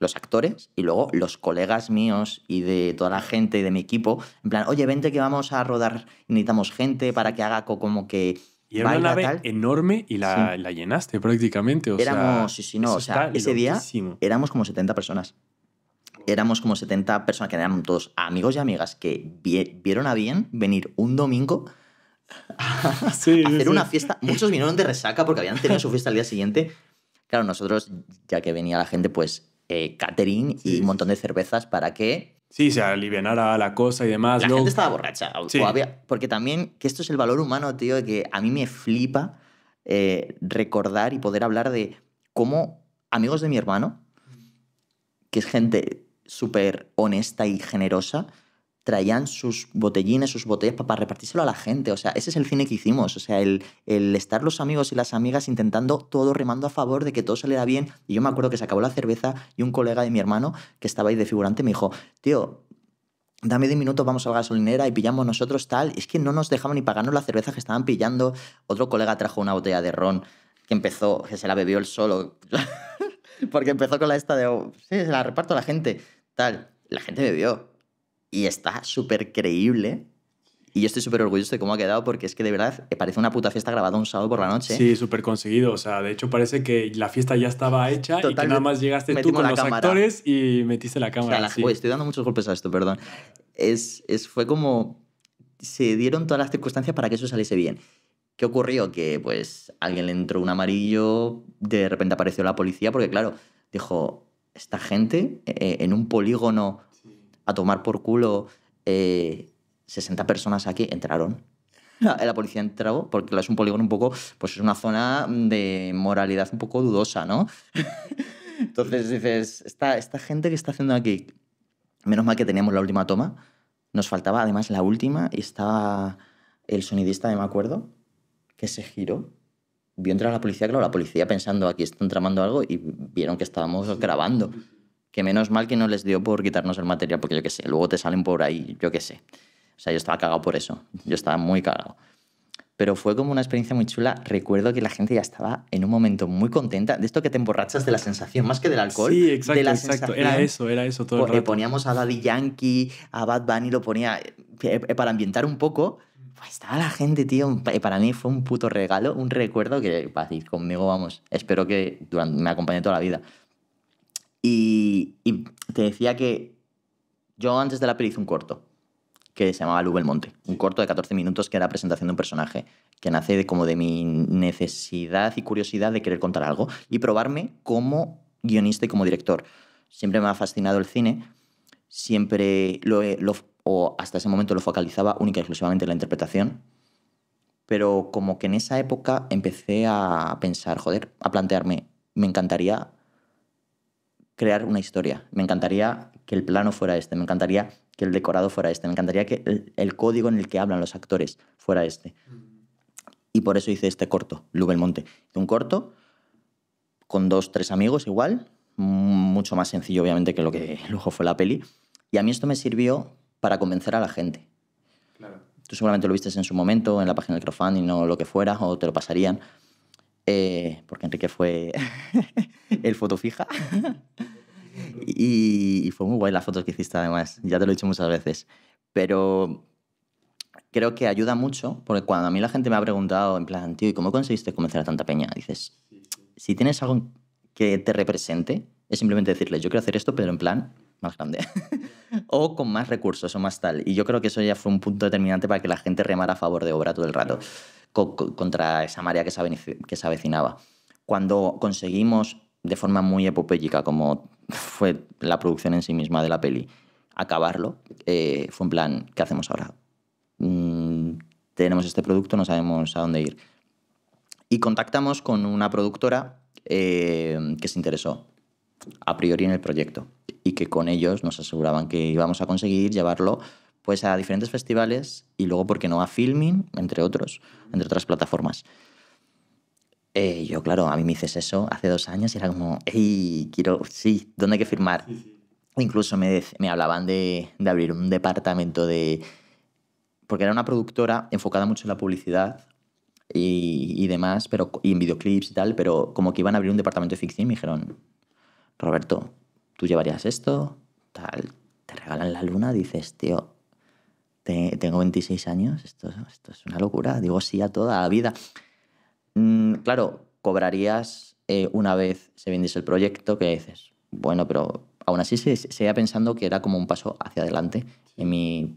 los actores y luego los colegas míos y de toda la gente y de mi equipo. En plan, oye, vente que vamos a rodar, necesitamos gente para que haga como que y era una nave enorme y la, llenaste prácticamente. O éramos, sea, no, ese día éramos como 70 personas éramos como 70 personas que eran todos amigos y amigas que vieron a bien venir un domingo a hacer una fiesta. Muchos vinieron de resaca porque habían tenido su fiesta al día siguiente. Claro, nosotros, ya que venía la gente, pues eh, catering y un montón de cervezas para que... Sí, se alivianara la cosa y demás. La gente estaba borracha. Porque también, que esto es el valor humano, tío, de que a mí me flipa eh, recordar y poder hablar de cómo amigos de mi hermano, que es gente súper honesta y generosa, traían sus botellines, sus botellas para, repartírselo a la gente. O sea, ese es el cine que hicimos. O sea, el, el estar los amigos y las amigas intentando todo, remando a favor de que todo saliera bien. Y yo me acuerdo que se acabó la cerveza y un colega de mi hermano que estaba ahí de figurante me dijo, tío, dame 10 minuto vamos a la gasolinera y pillamos nosotros tal. es que no nos dejaban ni pagarnos la cerveza que estaban pillando. Otro colega trajo una botella de ron que empezó, que se la bebió él solo. Porque empezó con la esta de, sí, se la reparto a la gente, tal. La gente me vio. Y está súper creíble. Y yo estoy súper orgulloso de cómo ha quedado porque es que de verdad eh, parece una puta fiesta grabada un sábado por la noche. Sí, súper conseguido. O sea, de hecho parece que la fiesta ya estaba hecha Total, y que nada más llegaste tú con los actores y metiste la cámara. oye, estoy dando muchos golpes a esto, perdón. Es, es, fue como... Se dieron todas las circunstancias para que eso saliese bien. ¿Qué ocurrió? Que pues alguien le entró un amarillo, de repente apareció la policía, porque claro, dijo, esta gente eh, eh, en un polígono a tomar por culo 60 eh, personas aquí entraron. Ah. La, policía entró porque es un polígono un poco, pues es una zona de moralidad un poco dudosa, ¿no? Entonces dices, esta, esta gente que está haciendo aquí, menos mal que teníamos la última toma, nos faltaba además la última y estaba el sonidista, me acuerdo, que se giró vio entrar la policía, claro, la policía pensando aquí están tramando algo y vieron que estábamos grabando. Que menos mal que no les dio por quitarnos el material, porque yo qué sé, luego te salen por ahí, yo qué sé. O sea, yo estaba cagado por eso, yo estaba muy cagado. Pero fue como una experiencia muy chula. Recuerdo que la gente ya estaba en un momento muy contenta. De esto que te emborrachas de la sensación, más que del alcohol. Sí, exacto, exacto. Era eso, era eso todo. El eh, Poníamos a Daddy Yankee, a Bad Bunny, lo ponía eh, eh, para ambientar un poco ahí estaba la gente, tío. Eh, para mí fue un puto regalo, un recuerdo que conmigo, vamos. Espero que me acompañe toda la vida. Y, te decía que yo antes de la peli hice un corto que se llamaba Lube el Monte. Un corto de 14 minutos que era presentación de un personaje que nace como de mi necesidad y curiosidad de querer contar algo y probarme como guionista y como director. Siempre me ha fascinado el cine, siempre lo, he, o hasta ese momento lo focalizaba única y exclusivamente en la interpretación, pero como que en esa época empecé a pensar, joder, a plantearme, me encantaría crear una historia, me encantaría que el plano fuera este, me encantaría que el decorado fuera este, me encantaría que el, código en el que hablan los actores fuera este. Y por eso hice este corto, Lube el Monte. Un corto con dos, tres amigos igual, mucho más sencillo obviamente que lo que luego fue la peli. Y a mí esto me sirvió para convencer a la gente. Tú seguramente lo viste en su momento, en la página del y no lo que fuera, o te lo pasarían. Eh, porque Enrique fue el fotofija. y, y, fue muy guay las fotos que hiciste, además. Ya te lo he dicho muchas veces. Pero creo que ayuda mucho, porque cuando a mí la gente me ha preguntado, en plan, tío, ¿y cómo conseguiste convencer a tanta peña? Dices, si tienes algo que te represente, es simplemente decirle, yo quiero hacer esto, pero en plan, más grande o con más recursos o más tal. Y yo creo que eso ya fue un punto determinante para que la gente remara a favor de obra todo el rato contra esa marea que se avecinaba. Cuando conseguimos de forma muy epopélica, como fue la producción en sí misma de la peli, acabarlo, eh, fue un plan, ¿qué hacemos ahora? Mm, tenemos este producto, no sabemos a dónde ir. Y contactamos con una productora eh, que se interesó a priori en el proyecto y que con ellos nos aseguraban que íbamos a conseguir llevarlo pues a diferentes festivales y luego, porque no?, a filming, entre otros, entre otras plataformas. Eh, yo, claro, a mí me dices eso hace dos años y era como, hey, quiero, sí, ¿dónde hay que firmar? Incluso me, me hablaban de, de, abrir un departamento de... Porque era una productora enfocada mucho en la publicidad y, y demás, pero, y en videoclips y tal, pero como que iban a abrir un departamento de ficción me dijeron, Roberto, tú llevarías esto, tal, te regalan la luna, dices, tío, tengo 26 años, esto, es una locura, digo sí a toda la vida. Mm, claro, cobrarías eh, una vez se vendiese el proyecto, que dices, bueno, pero aún así se, seguía pensando que era como un paso hacia adelante en, mi,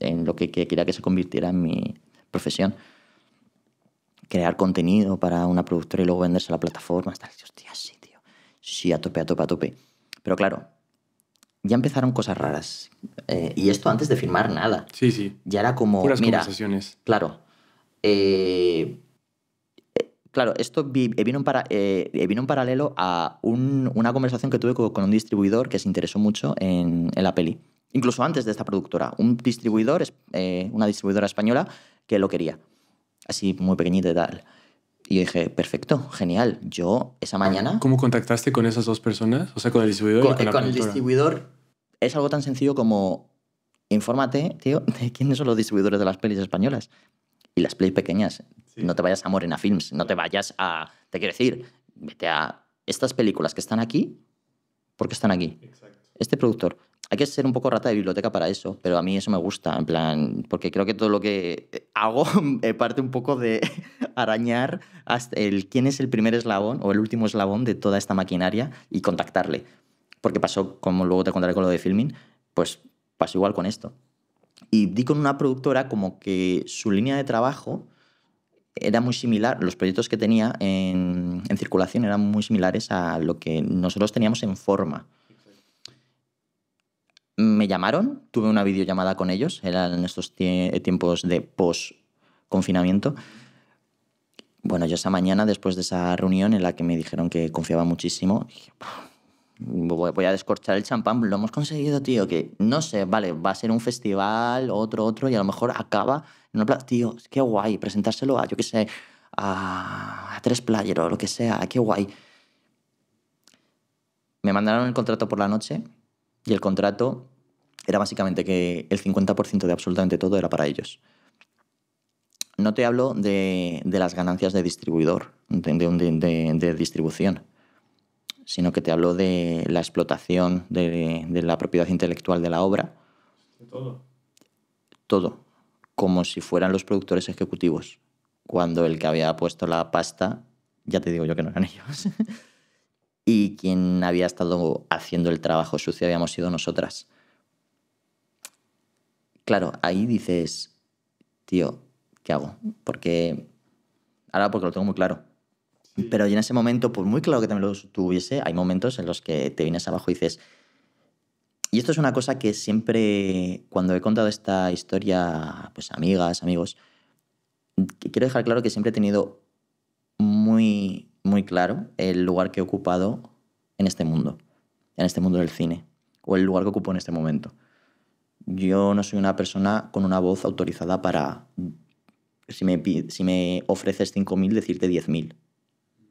en lo que, quería que se convirtiera en mi profesión crear contenido para una productora y luego venderse a la plataforma. Hasta, hostia, sí, tío sí, a tope, a tope, a tope. Pero claro, ya empezaron cosas raras. Eh, y esto antes de firmar nada. Sí, sí. Ya era como. Puras mira, conversaciones. Claro. Eh, eh, claro, esto vino en, paralelo a una conversación que tuve con, un distribuidor que se interesó mucho en, en la peli. Incluso antes de esta productora. Un distribuidor, una distribuidora española que lo quería. Así, muy pequeñita y tal. Y yo dije, perfecto, genial. Yo esa mañana... ¿Cómo contactaste con esas dos personas? O sea, con el distribuidor. y con, con el distribuidor es algo tan sencillo como, infórmate, tío, de quiénes son los distribuidores de las pelis españolas. Y las pelis pequeñas. No te vayas a Morena Films, no te vayas a... Te quiero decir, vete a estas películas que están aquí, porque están aquí? Exacto este productor. Hay que ser un poco rata de biblioteca para eso, pero a mí eso me gusta, en plan, porque creo que todo lo que eh, hago eh, parte un poco de arañar hasta el quién es el primer eslabón o el último eslabón de toda esta maquinaria y contactarle. Porque pasó, como luego te contaré con lo de filming, pues pasó igual con esto. Y di con una productora como que su línea de trabajo era muy similar, los proyectos que tenía en, en circulación eran muy similares a lo que nosotros teníamos en forma me llamaron, tuve una videollamada con ellos, eran en estos tiempos de post-confinamiento. Bueno, yo esa mañana, después de esa reunión en la que me dijeron que confiaba muchísimo, dije, voy a descorchar el champán, lo hemos conseguido, tío, que no sé, vale, va a ser un festival, otro, otro, y a lo mejor acaba en una tío, qué guay, presentárselo a, yo qué sé, a, tres player o lo que sea, qué guay. Me mandaron el contrato por la noche y el contrato era básicamente que el 50% de absolutamente todo era para ellos. No te hablo de, las ganancias de distribuidor, de, de, distribución, sino que te hablo de la explotación de, la propiedad intelectual de la obra. todo. Todo, como si fueran los productores ejecutivos, cuando el que había puesto la pasta, ya te digo yo que no eran ellos. y quien había estado haciendo el trabajo sucio habíamos sido nosotras. Claro, ahí dices, tío, ¿qué hago? Porque ahora porque lo tengo muy claro. Pero en ese momento, por muy claro que también lo tuviese, hay momentos en los que te vienes abajo y dices, y esto es una cosa que siempre, cuando he contado esta historia, pues amigas, amigos, quiero dejar claro que siempre he tenido muy, muy claro el lugar que he ocupado en este mundo, en este mundo del cine, o el lugar que ocupo en este momento yo no soy una persona con una voz autorizada para, si me, si me ofreces 5.000, decirte 10.000.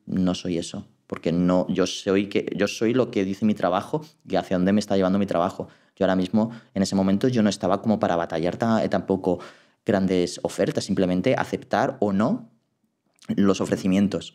No soy eso, porque no, yo, soy que, yo soy lo que dice mi trabajo y hacia dónde me está llevando mi trabajo. Yo ahora mismo, en ese momento, yo no estaba como para batallar eh, tampoco grandes ofertas, simplemente aceptar o no los ofrecimientos.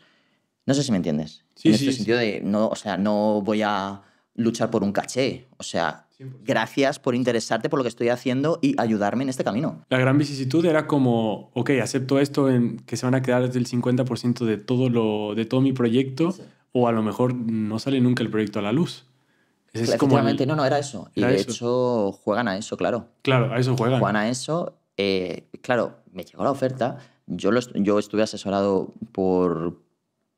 No sé si me entiendes. Sí, en sí, este sentido de, no, o sea, no voy a luchar por un caché. O sea, gracias por interesarte por lo que estoy haciendo y ayudarme en este camino. La gran vicisitud era como, ok, acepto esto en que se van a quedar el 50% de todo, lo, de todo mi proyecto o a lo mejor no sale nunca el proyecto a la luz. no, no, era eso. y de hecho juegan a eso, claro. Claro, a eso juegan. Juegan a eso. Eh, claro, me llegó la oferta. Yo, yo estuve asesorado por,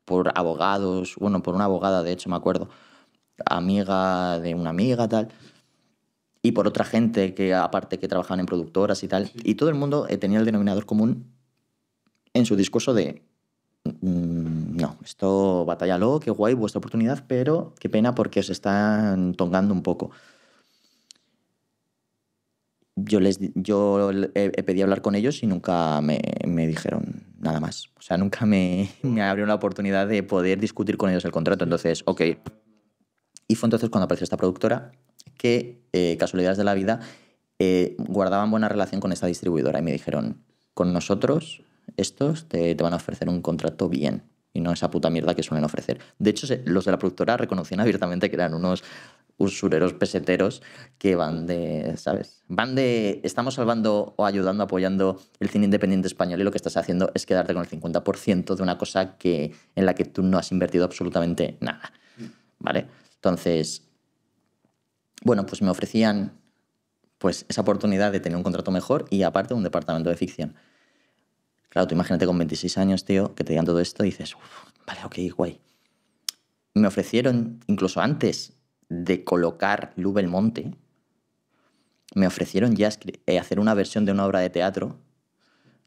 por abogados, bueno, por una abogada, de hecho, me acuerdo, amiga de una amiga, tal y por otra gente que aparte que trabajaban en productoras y tal. Y todo el mundo eh, tenía el denominador común en su discurso de, mm, mm, no, esto batallalo, qué guay, vuestra oportunidad, pero qué pena porque os están tongando un poco. Yo, les, yo he, pedido hablar con ellos y nunca me, me dijeron nada más. O sea, nunca me, me abrieron la oportunidad de poder discutir con ellos el contrato. Entonces, ok. Y fue entonces cuando apareció esta productora que, eh, casualidades de la vida, eh, guardaban buena relación con esta distribuidora y me dijeron, con nosotros estos te, van a ofrecer un contrato bien y no esa puta mierda que suelen ofrecer. De hecho, los de la productora reconocían abiertamente que eran unos usureros peseteros que van de, ¿sabes? Van de, estamos salvando o ayudando, apoyando el cine independiente español y lo que estás haciendo es quedarte con el 50% de una cosa que, en la que tú no has invertido absolutamente nada. ¿Vale? Entonces, bueno, pues me ofrecían pues esa oportunidad de tener un contrato mejor y aparte un departamento de ficción. Claro, tú imagínate con 26 años, tío, que te digan todo esto y dices, vale, ok, guay. Me ofrecieron, incluso antes de colocar Lu Monte, me ofrecieron ya eh, hacer una versión de una obra de teatro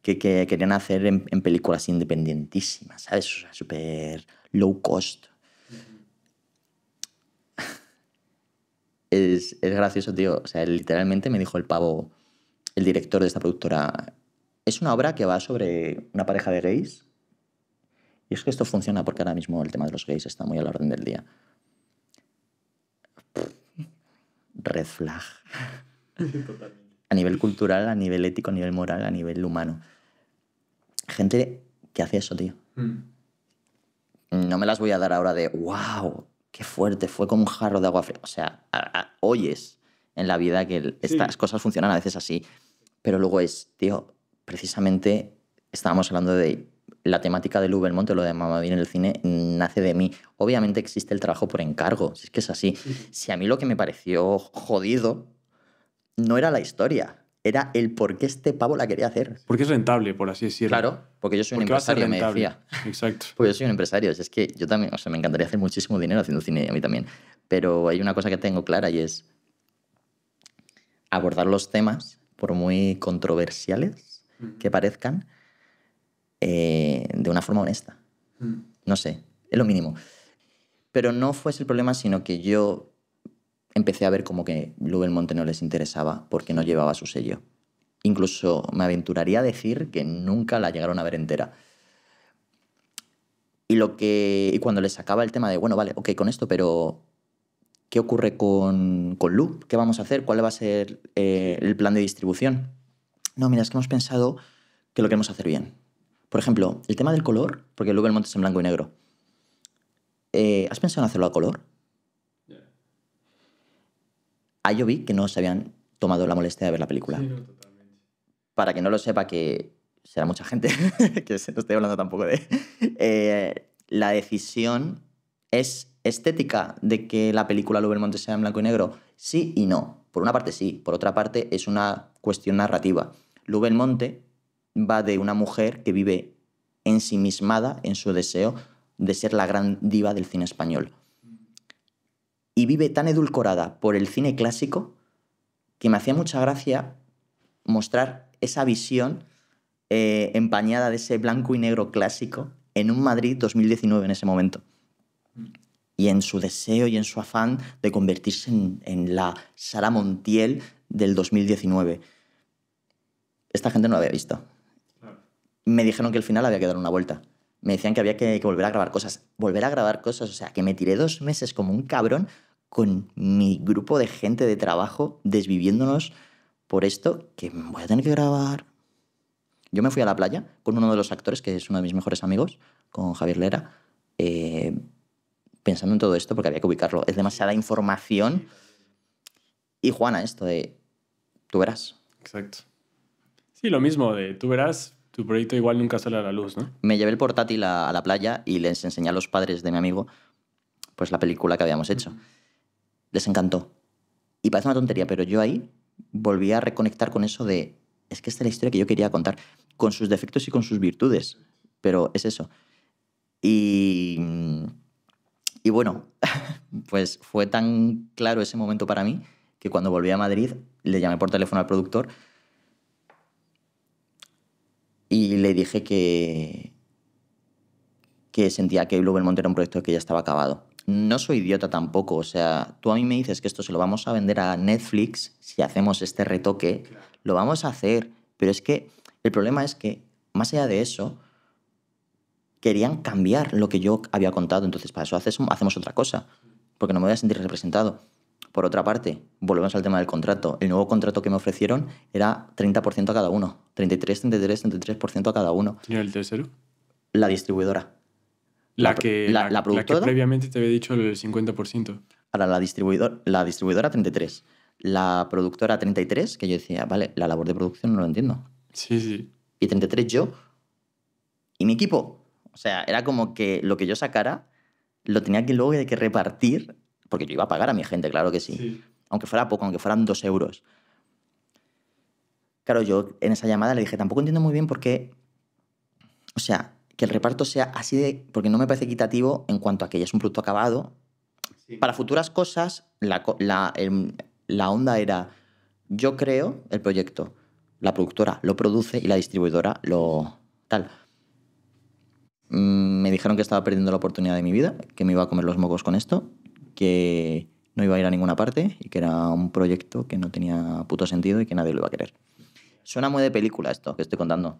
que, querían hacer en, películas independentísimas, ¿sabes? O sea, súper low cost. es, gracioso, tío. O sea, literalmente me dijo el pavo, el director de esta productora, es una obra que va sobre una pareja de gays. Y es que esto funciona porque ahora mismo el tema de los gays está muy a la orden del día. Red flag. A nivel cultural, a nivel ético, a nivel moral, a nivel humano. Gente que hace eso, tío. Hmm. No me las voy a dar ahora de wow, qué fuerte, fue como un jarro de agua fría. O sea, oyes en la vida que estas cosas funcionan a veces así, pero luego es, tío, precisamente estábamos hablando de la temática de Uber Monte, lo de Mamá viene en el cine, nace de mí. Obviamente existe el trabajo por encargo, si es que es así. Si a mí lo que me pareció jodido no era la historia, era el por qué este pavo la quería hacer. Porque es rentable, por así decirlo. Claro, porque yo soy un empresario, me decía. Exacto. pues yo soy un empresario, es que yo también, o sea, me encantaría hacer muchísimo dinero haciendo cine a mí también. Pero hay una cosa que tengo clara y es abordar los temas, por muy controversiales mm. que parezcan, eh, de una forma honesta. Mm. No sé, es lo mínimo. Pero no ese el problema, sino que yo empecé a ver como que Luvelmonte Monte no les interesaba porque no llevaba su sello. Incluso me aventuraría a decir que nunca la llegaron a ver entera. Y lo que. cuando les sacaba el tema de, bueno, vale, ok, con esto, pero. ¿Qué ocurre con, con ¿Qué vamos a hacer? ¿Cuál va a ser eh, el plan de distribución? No, mira, es que hemos pensado que lo queremos hacer bien. Por ejemplo, el tema del color, porque Loop el es en blanco y negro. Eh, ¿Has pensado en hacerlo a color? ahí yo vi que no se habían tomado la molestia de ver la película. Para que no lo sepa, que será mucha gente, que no estoy hablando tampoco de... Eh, la decisión es estética de que la película Luvelmonte Monte sea en blanco y negro. Sí y no. Por una parte sí, por otra parte es una cuestión narrativa. Lubel Monte va de una mujer que vive ensimismada en su deseo de ser la gran diva del cine español y vive tan edulcorada por el cine clásico que me hacía mucha gracia mostrar esa visión eh, empañada de ese blanco y negro clásico en un Madrid 2019 en ese momento. Y en su deseo y en su afán de convertirse en, la Sala Montiel del 2019. Esta gente no la había visto. Me dijeron que al final había que dar una vuelta me decían que había que, volver a grabar cosas. Volver a grabar cosas, o sea, que me tiré dos meses como un cabrón con mi grupo de gente de trabajo desviviéndonos por esto que voy a tener que grabar. Yo me fui a la playa con uno de los actores, que es uno de mis mejores amigos, con Javier Lera, eh, pensando en todo esto porque había que ubicarlo. Es demasiada información. Y Juana, esto de tú verás. Exacto. Sí, lo mismo de tú verás, tu proyecto igual nunca sale a la luz, ¿no? Me llevé el portátil a, la playa y les enseñé a los padres de mi amigo pues la película que habíamos hecho. Les encantó. Y parece una tontería, pero yo ahí volví a reconectar con eso de, es que esta es la historia que yo quería contar, con sus defectos y con sus virtudes, pero es eso. y bueno, pues fue tan claro ese momento para mí que cuando volví a Madrid le llamé por teléfono al productor y le dije que, que sentía que Blue Belmont era un proyecto que ya estaba acabado. No soy idiota tampoco, o sea, tú a mí me dices que esto se lo vamos a vender a Netflix si hacemos este retoque, lo vamos a hacer, pero es que el problema es que, más allá de eso, querían cambiar lo que yo había contado, entonces para eso hacemos otra cosa, porque no me voy a sentir representado. Por otra parte, volvemos al tema del contrato. El nuevo contrato que me ofrecieron era 30% a cada uno. 33, 33, 33% a cada uno. ¿Y el tercero? La distribuidora. La, que, la, productora, previamente te había dicho el 50%. Ahora, la, distribuidor, la distribuidora 33. La productora 33, que yo decía, vale, la labor de producción no lo entiendo. Sí, sí. Y 33 yo y mi equipo. O sea, era como que lo que yo sacara lo tenía que luego que repartir porque yo iba a pagar a mi gente, claro que sí. Aunque fuera poco, aunque fueran dos euros. Claro, yo en esa llamada le dije, tampoco entiendo muy bien por qué. O sea, que el reparto sea así de. Porque no me parece equitativo en cuanto a que ya es un producto acabado. Para futuras cosas, la, la onda era: yo creo el proyecto, la productora lo produce y la distribuidora lo. tal mm, me dijeron que estaba perdiendo la oportunidad de mi vida, que me iba a comer los mocos con esto que no iba a ir a ninguna parte y que era un proyecto que no tenía puto sentido y que nadie lo iba a querer. Suena muy de película esto que estoy contando.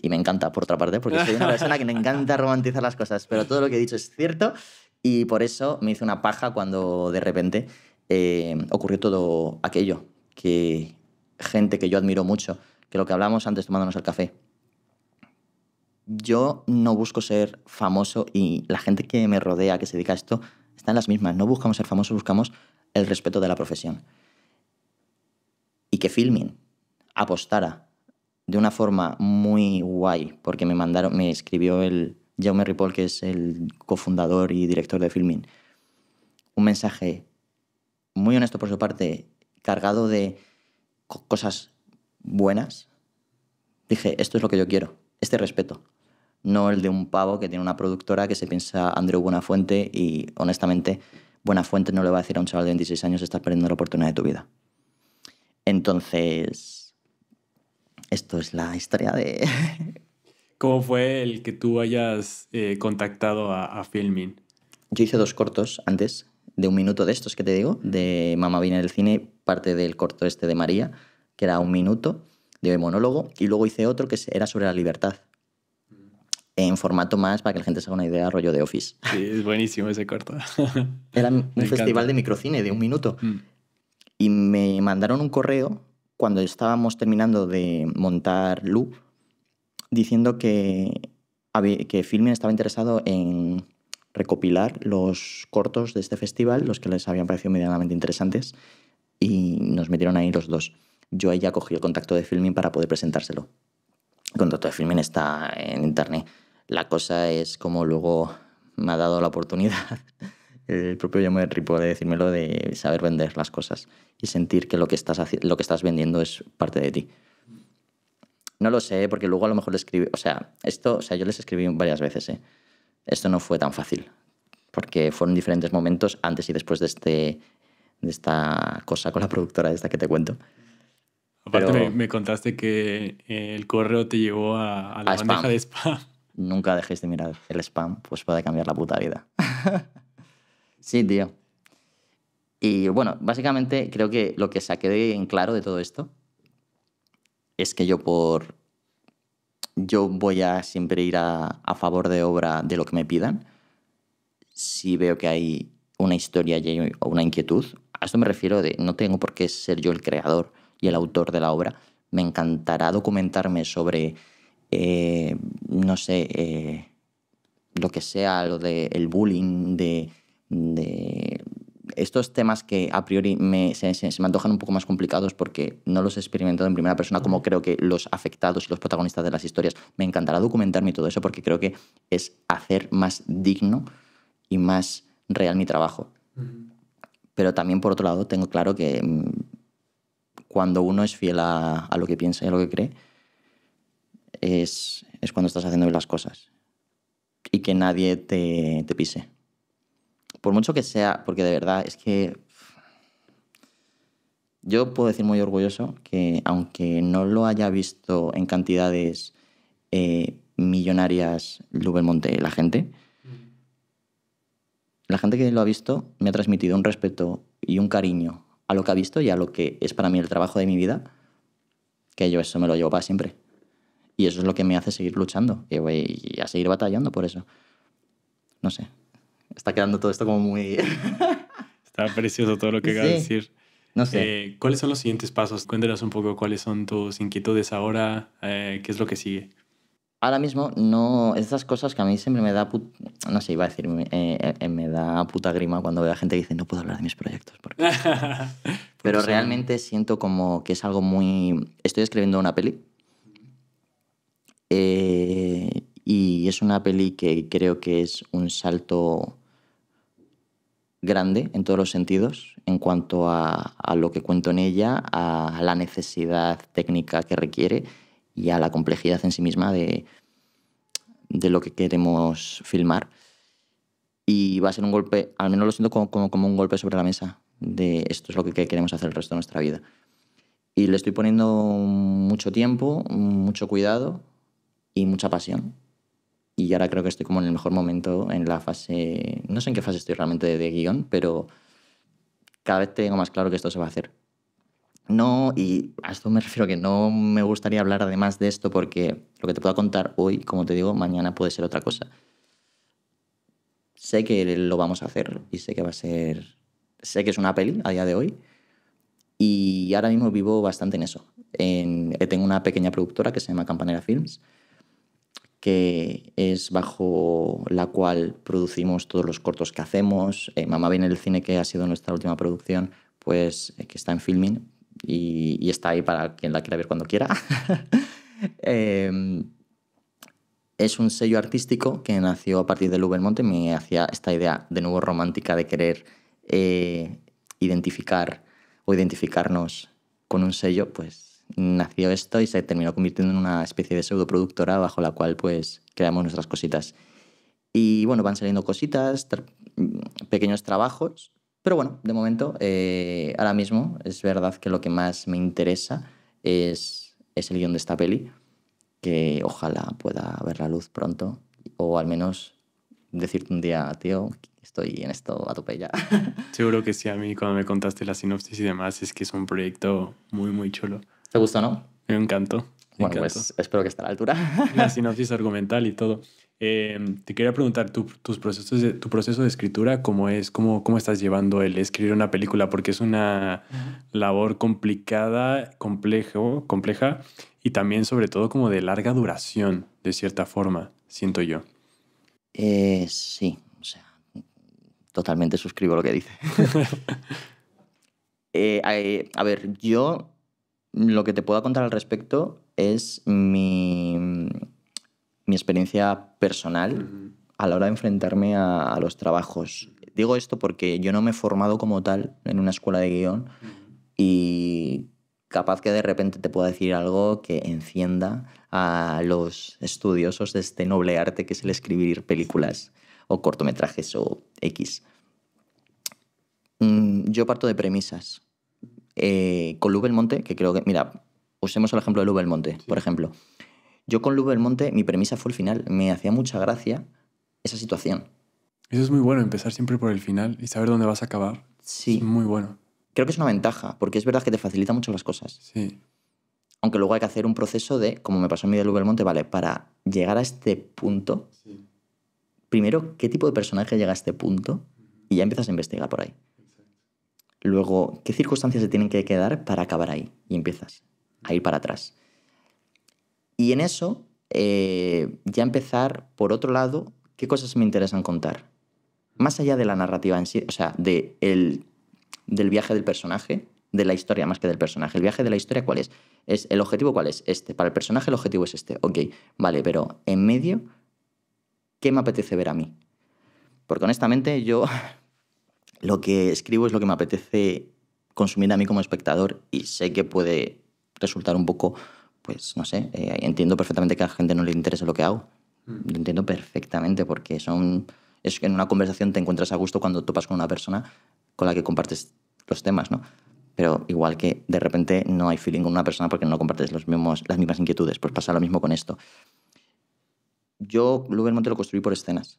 Y me encanta, por otra parte, porque soy una persona que me encanta romantizar las cosas, pero todo lo que he dicho es cierto y por eso me hice una paja cuando de repente eh, ocurrió todo aquello, que gente que yo admiro mucho, que lo que hablamos antes tomándonos el café. Yo no busco ser famoso y la gente que me rodea, que se dedica a esto, están las mismas. No buscamos ser famosos, buscamos el respeto de la profesión. Y que Filmin apostara de una forma muy guay, porque me mandaron, me escribió el Jaume Ripoll, que es el cofundador y director de Filmin, un mensaje muy honesto por su parte, cargado de cosas buenas. Dije, esto es lo que yo quiero, este respeto no el de un pavo que tiene una productora que se piensa Andrew Buenafuente y honestamente Buenafuente no le va a decir a un chaval de 26 años estás perdiendo la oportunidad de tu vida. Entonces, esto es la historia de... ¿Cómo fue el que tú hayas eh, contactado a, a Filmin? Yo hice dos cortos antes, de un minuto de estos que te digo, de Mamá viene del cine, parte del corto este de María, que era un minuto de monólogo, y luego hice otro que era sobre la libertad, en formato más para que la gente se haga una idea rollo de Office. Sí, es buenísimo ese corto. Era un festival de microcine de un minuto. Mm. Y me mandaron un correo cuando estábamos terminando de montar Lu, diciendo que, que Filmin estaba interesado en recopilar los cortos de este festival, los que les habían parecido medianamente interesantes, y nos metieron ahí los dos. Yo ahí ya cogí el contacto de Filmin para poder presentárselo. El contacto de Filmin está en internet. La cosa es como luego me ha dado la oportunidad el propio de Ripo de decírmelo de saber vender las cosas y sentir que lo que estás lo que estás vendiendo es parte de ti. No lo sé, porque luego a lo mejor le escribí, o sea, esto, o sea, yo les escribí varias veces, ¿eh? Esto no fue tan fácil, porque fueron diferentes momentos antes y después de este de esta cosa con la productora esta que te cuento. Aparte me, contaste que eh, el correo te llevó a, la bandeja de spam nunca dejéis de mirar el spam, pues puede cambiar la puta vida. sí, tío. Y bueno, básicamente creo que lo que saqué en claro de todo esto es que yo por... Yo voy a siempre ir a, a favor de obra de lo que me pidan. Si veo que hay una historia o una inquietud, a esto me refiero de no tengo por qué ser yo el creador y el autor de la obra. Me encantará documentarme sobre eh, no sé, eh, lo que sea, lo del bullying, de, estos temas que a priori me, se, me antojan un poco más complicados porque no los he experimentado en primera persona como creo que los afectados y los protagonistas de las historias. Me encantará documentarme todo eso porque creo que es hacer más digno y más real mi trabajo. Pero también, por otro lado, tengo claro que mm, cuando uno es fiel a, a lo que piensa y a lo que cree, es, cuando estás haciendo las cosas y que nadie te, te pise. Por mucho que sea, porque de verdad es que yo puedo decir muy orgulloso que aunque no lo haya visto en cantidades eh, millonarias millonarias Monte la gente, la gente que lo ha visto me ha transmitido un respeto y un cariño a lo que ha visto y a lo que es para mí el trabajo de mi vida, que yo eso me lo llevo para siempre. Y eso es lo que me hace seguir luchando y, voy a seguir batallando por eso. No sé. Está quedando todo esto como muy... Está precioso todo lo que acabas de decir. No sé. Eh, ¿Cuáles son los siguientes pasos? Cuéntanos un poco cuáles son tus inquietudes ahora, eh, qué es lo que sigue ahora mismo no. Estas cosas que a mí siempre me da. no sé, iba a decir. Eh, me da puta grima cuando veo a gente que dice no puedo hablar de mis proyectos. Pero realmente siento como que es algo muy. Estoy escribiendo una peli eh, y es una peli que creo que es un salto grande en todos los sentidos en cuanto a, lo que cuento en ella, a, la necesidad técnica que requiere y a la complejidad en sí misma de, lo que queremos filmar. Y va a ser un golpe, al menos lo siento como, como un golpe sobre la mesa de esto es lo que queremos hacer el resto de nuestra vida. Y le estoy poniendo mucho tiempo, mucho cuidado, y mucha pasión. Y ahora creo que estoy como en el mejor momento, en la fase, no sé en qué fase estoy realmente de, guión, pero cada vez tengo más claro que esto se va a hacer. No, y a esto me refiero que no me gustaría hablar además de esto porque lo que te pueda contar hoy, como te digo, mañana puede ser otra cosa. Sé que lo vamos a hacer y sé que va a ser... Sé que es una peli a día de hoy y ahora mismo vivo bastante en eso. Eh, tengo una pequeña productora que se llama Campanera Films que es bajo la cual producimos todos los cortos que hacemos. Eh, Mamá viene el cine, que ha sido nuestra última producción, pues eh, que está en filming y, está ahí para quien la quiera ver cuando quiera. Em, es un sello artístico que nació a partir de monte Me hacía esta idea de nuevo romántica de querer eh, identificar o identificarnos con un sello, pues nació esto y se terminó convirtiendo en una especie de pseudoproductora bajo la cual pues creamos nuestras cositas. Y bueno, van saliendo cositas, mm, pequeños trabajos, pero bueno, de momento, eh, ahora mismo es verdad que lo que más me interesa es, es el guión de esta peli, que ojalá pueda ver la luz pronto, o al menos decirte un día, tío, estoy en esto a tope ya. Seguro que sí, a mí cuando me contaste la sinopsis y demás, es que es un proyecto muy, muy chulo. ¿Te gustó, no? Me encantó. bueno, pues espero que esté a la altura. La sinopsis argumental y todo. Em, te quería preguntar, ¿tu, tus procesos ¿tu proceso de escritura cómo es? Cómo, ¿Cómo estás llevando el escribir una película? Porque es una labor complicada, complejo, compleja y también, sobre todo, como de larga duración, de cierta forma, siento yo. Eh, sí, o sea, totalmente suscribo lo que dice. Eh, eh, a ver, yo lo que te puedo contar al respecto es mi, experiencia personal a la hora de enfrentarme a, los trabajos. Digo esto porque yo no me he formado como tal en una escuela de guión y capaz que de repente te pueda decir algo que encienda a los estudiosos de este noble arte que es el escribir películas o cortometrajes o X. Mm, yo parto de premisas eh, con con el Monte que creo que, mira, usemos el ejemplo de Lu Belmonte, Monte por ejemplo. Yo con Lu Monte mi premisa fue el final. Me hacía mucha gracia esa situación. Eso es muy bueno, empezar siempre por el final y saber dónde vas a acabar. Sí. Es muy bueno. Creo que es una ventaja, porque es verdad que te facilita mucho las cosas. Sí. Aunque luego hay que hacer un proceso de, como me pasó a mí de el Monte vale, para llegar a este punto, sí. primero, ¿qué tipo de personaje llega a este punto? Y ya empiezas a investigar por ahí. Luego, ¿qué circunstancias se tienen que quedar para acabar ahí? Y empiezas a ir para atrás. Y en eso, eh, ya empezar, por otro lado, ¿qué cosas me interesan contar? Más allá de la narrativa en sí, o sea, del viaje del personaje, de la historia más que del personaje. ¿El viaje de la historia cuál es? es? ¿El objetivo cuál es? Este. Para el personaje el objetivo es este. Ok, vale, pero en medio, ¿qué me apetece ver a mí? Porque honestamente yo lo que escribo es lo que me apetece consumir a mí como espectador y sé que puede resultar un poco, pues no sé, eh, entiendo perfectamente que a la gente no le interesa lo que hago. Mm. Lo entiendo perfectamente porque son, es que en una conversación te encuentras a gusto cuando topas con una persona con la que compartes los temas, ¿no? Pero igual que de repente no hay feeling con una persona porque no compartes los mismos, las mismas inquietudes, pues pasa lo mismo con esto. Yo Lubermont lo construí por escenas.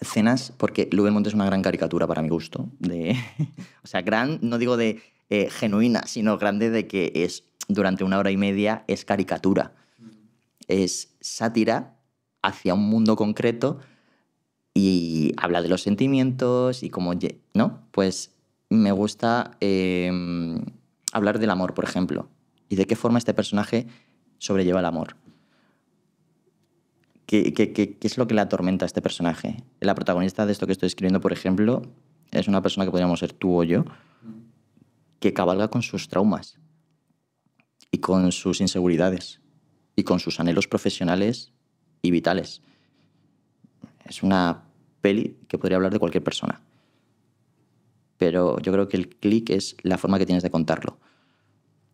Cenas, porque Lube Monte es una gran caricatura para mi gusto. De, o sea, gran, no digo de eh, genuina, sino grande de que es durante una hora y media es caricatura. Es sátira hacia un mundo concreto y habla de los sentimientos y como... ¿No? Pues me gusta em, hablar del amor, por ejemplo, y de qué forma este personaje sobrelleva el amor. ¿Qué, es lo que le atormenta a este personaje? La protagonista de esto que estoy escribiendo, por ejemplo, es una persona que podríamos ser tú o yo, que cabalga con sus traumas y con sus inseguridades y con sus anhelos profesionales y vitales. Es una peli que podría hablar de cualquier persona. Pero yo creo que el clic es la forma que tienes de contarlo.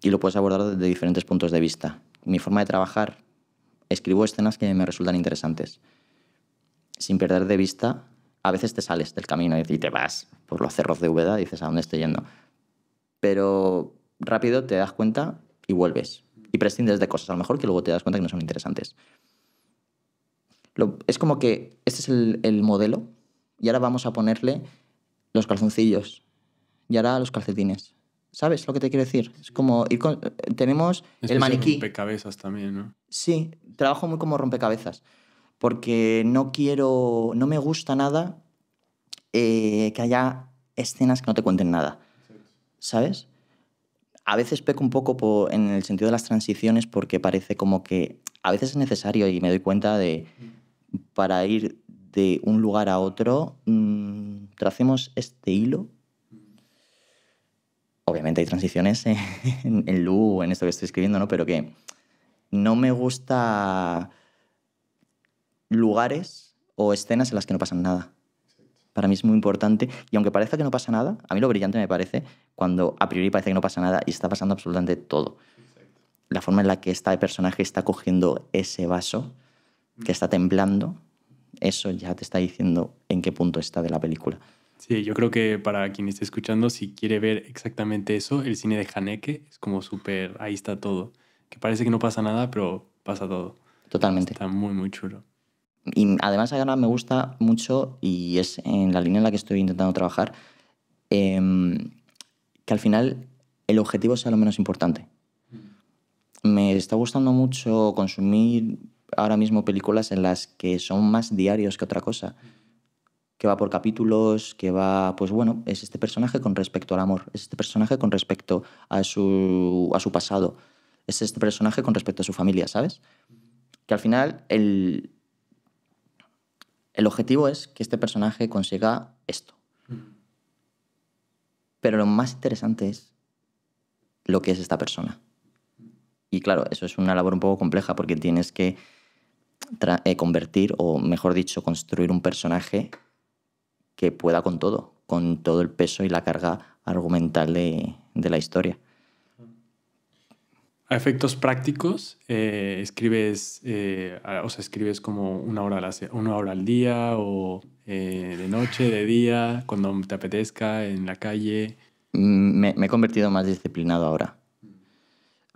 Y lo puedes abordar desde diferentes puntos de vista. Mi forma de trabajar escribo escenas que me resultan interesantes. Sin perder de vista, a veces te sales del camino y te vas por los cerros de Úbeda y dices, ¿a dónde estoy yendo? Pero rápido te das cuenta y vuelves. Y prescindes de cosas, a lo mejor que luego te das cuenta que no son interesantes. es como que este es el modelo y ahora vamos a ponerle los calzoncillos y ahora los calcetines ¿Sabes lo que te quiero decir? Es como ir Tenemos el maniquí. Rompecabezas también, ¿no? Sí, trabajo muy como rompecabezas. Porque no quiero. No me gusta nada eh, que haya escenas que no te cuenten nada. ¿Sabes? A veces peco un poco en el sentido de las transiciones porque parece como que a veces es necesario y me doy cuenta de para ir de un lugar a otro, trazamos mm, tracemos este hilo obviamente hay transiciones en, en, en en esto que estoy escribiendo, ¿no? Pero que no me gusta lugares o escenas en las que no pasa nada. Para mí es muy importante. Y aunque parezca que no pasa nada, a mí lo brillante me parece cuando a priori parece que no pasa nada y está pasando absolutamente todo. La forma en la que este personaje está cogiendo ese vaso, que está temblando, eso ya te está diciendo en qué punto está de la película. Sí, yo creo que para quien esté escuchando, si quiere ver exactamente eso, el cine de Haneke es como súper, ahí está todo. Que parece que no pasa nada, pero pasa todo. Totalmente. Está muy, muy chulo. Y además ahora me gusta mucho, y es en la línea en la que estoy intentando trabajar, em, que al final el objetivo sea lo menos importante. Me está gustando mucho consumir ahora mismo películas en las que son más diarios que otra cosa que va por capítulos, que va, pues bueno, es este personaje con respecto al amor, es este personaje con respecto a su, a su pasado, es este personaje con respecto a su familia, ¿sabes? Que al final el, el objetivo es que este personaje consiga esto. Pero lo más interesante es lo que es esta persona. Y claro, eso es una labor un poco compleja porque tienes que eh, convertir, o mejor dicho, construir un personaje que pueda con todo, con todo el peso y la carga argumental de, la historia. A efectos prácticos, eh, escribes, eh, o sea, escribes como una hora, al día o eh, de noche, de día, cuando te apetezca, en la calle. Me, me, he convertido más disciplinado ahora.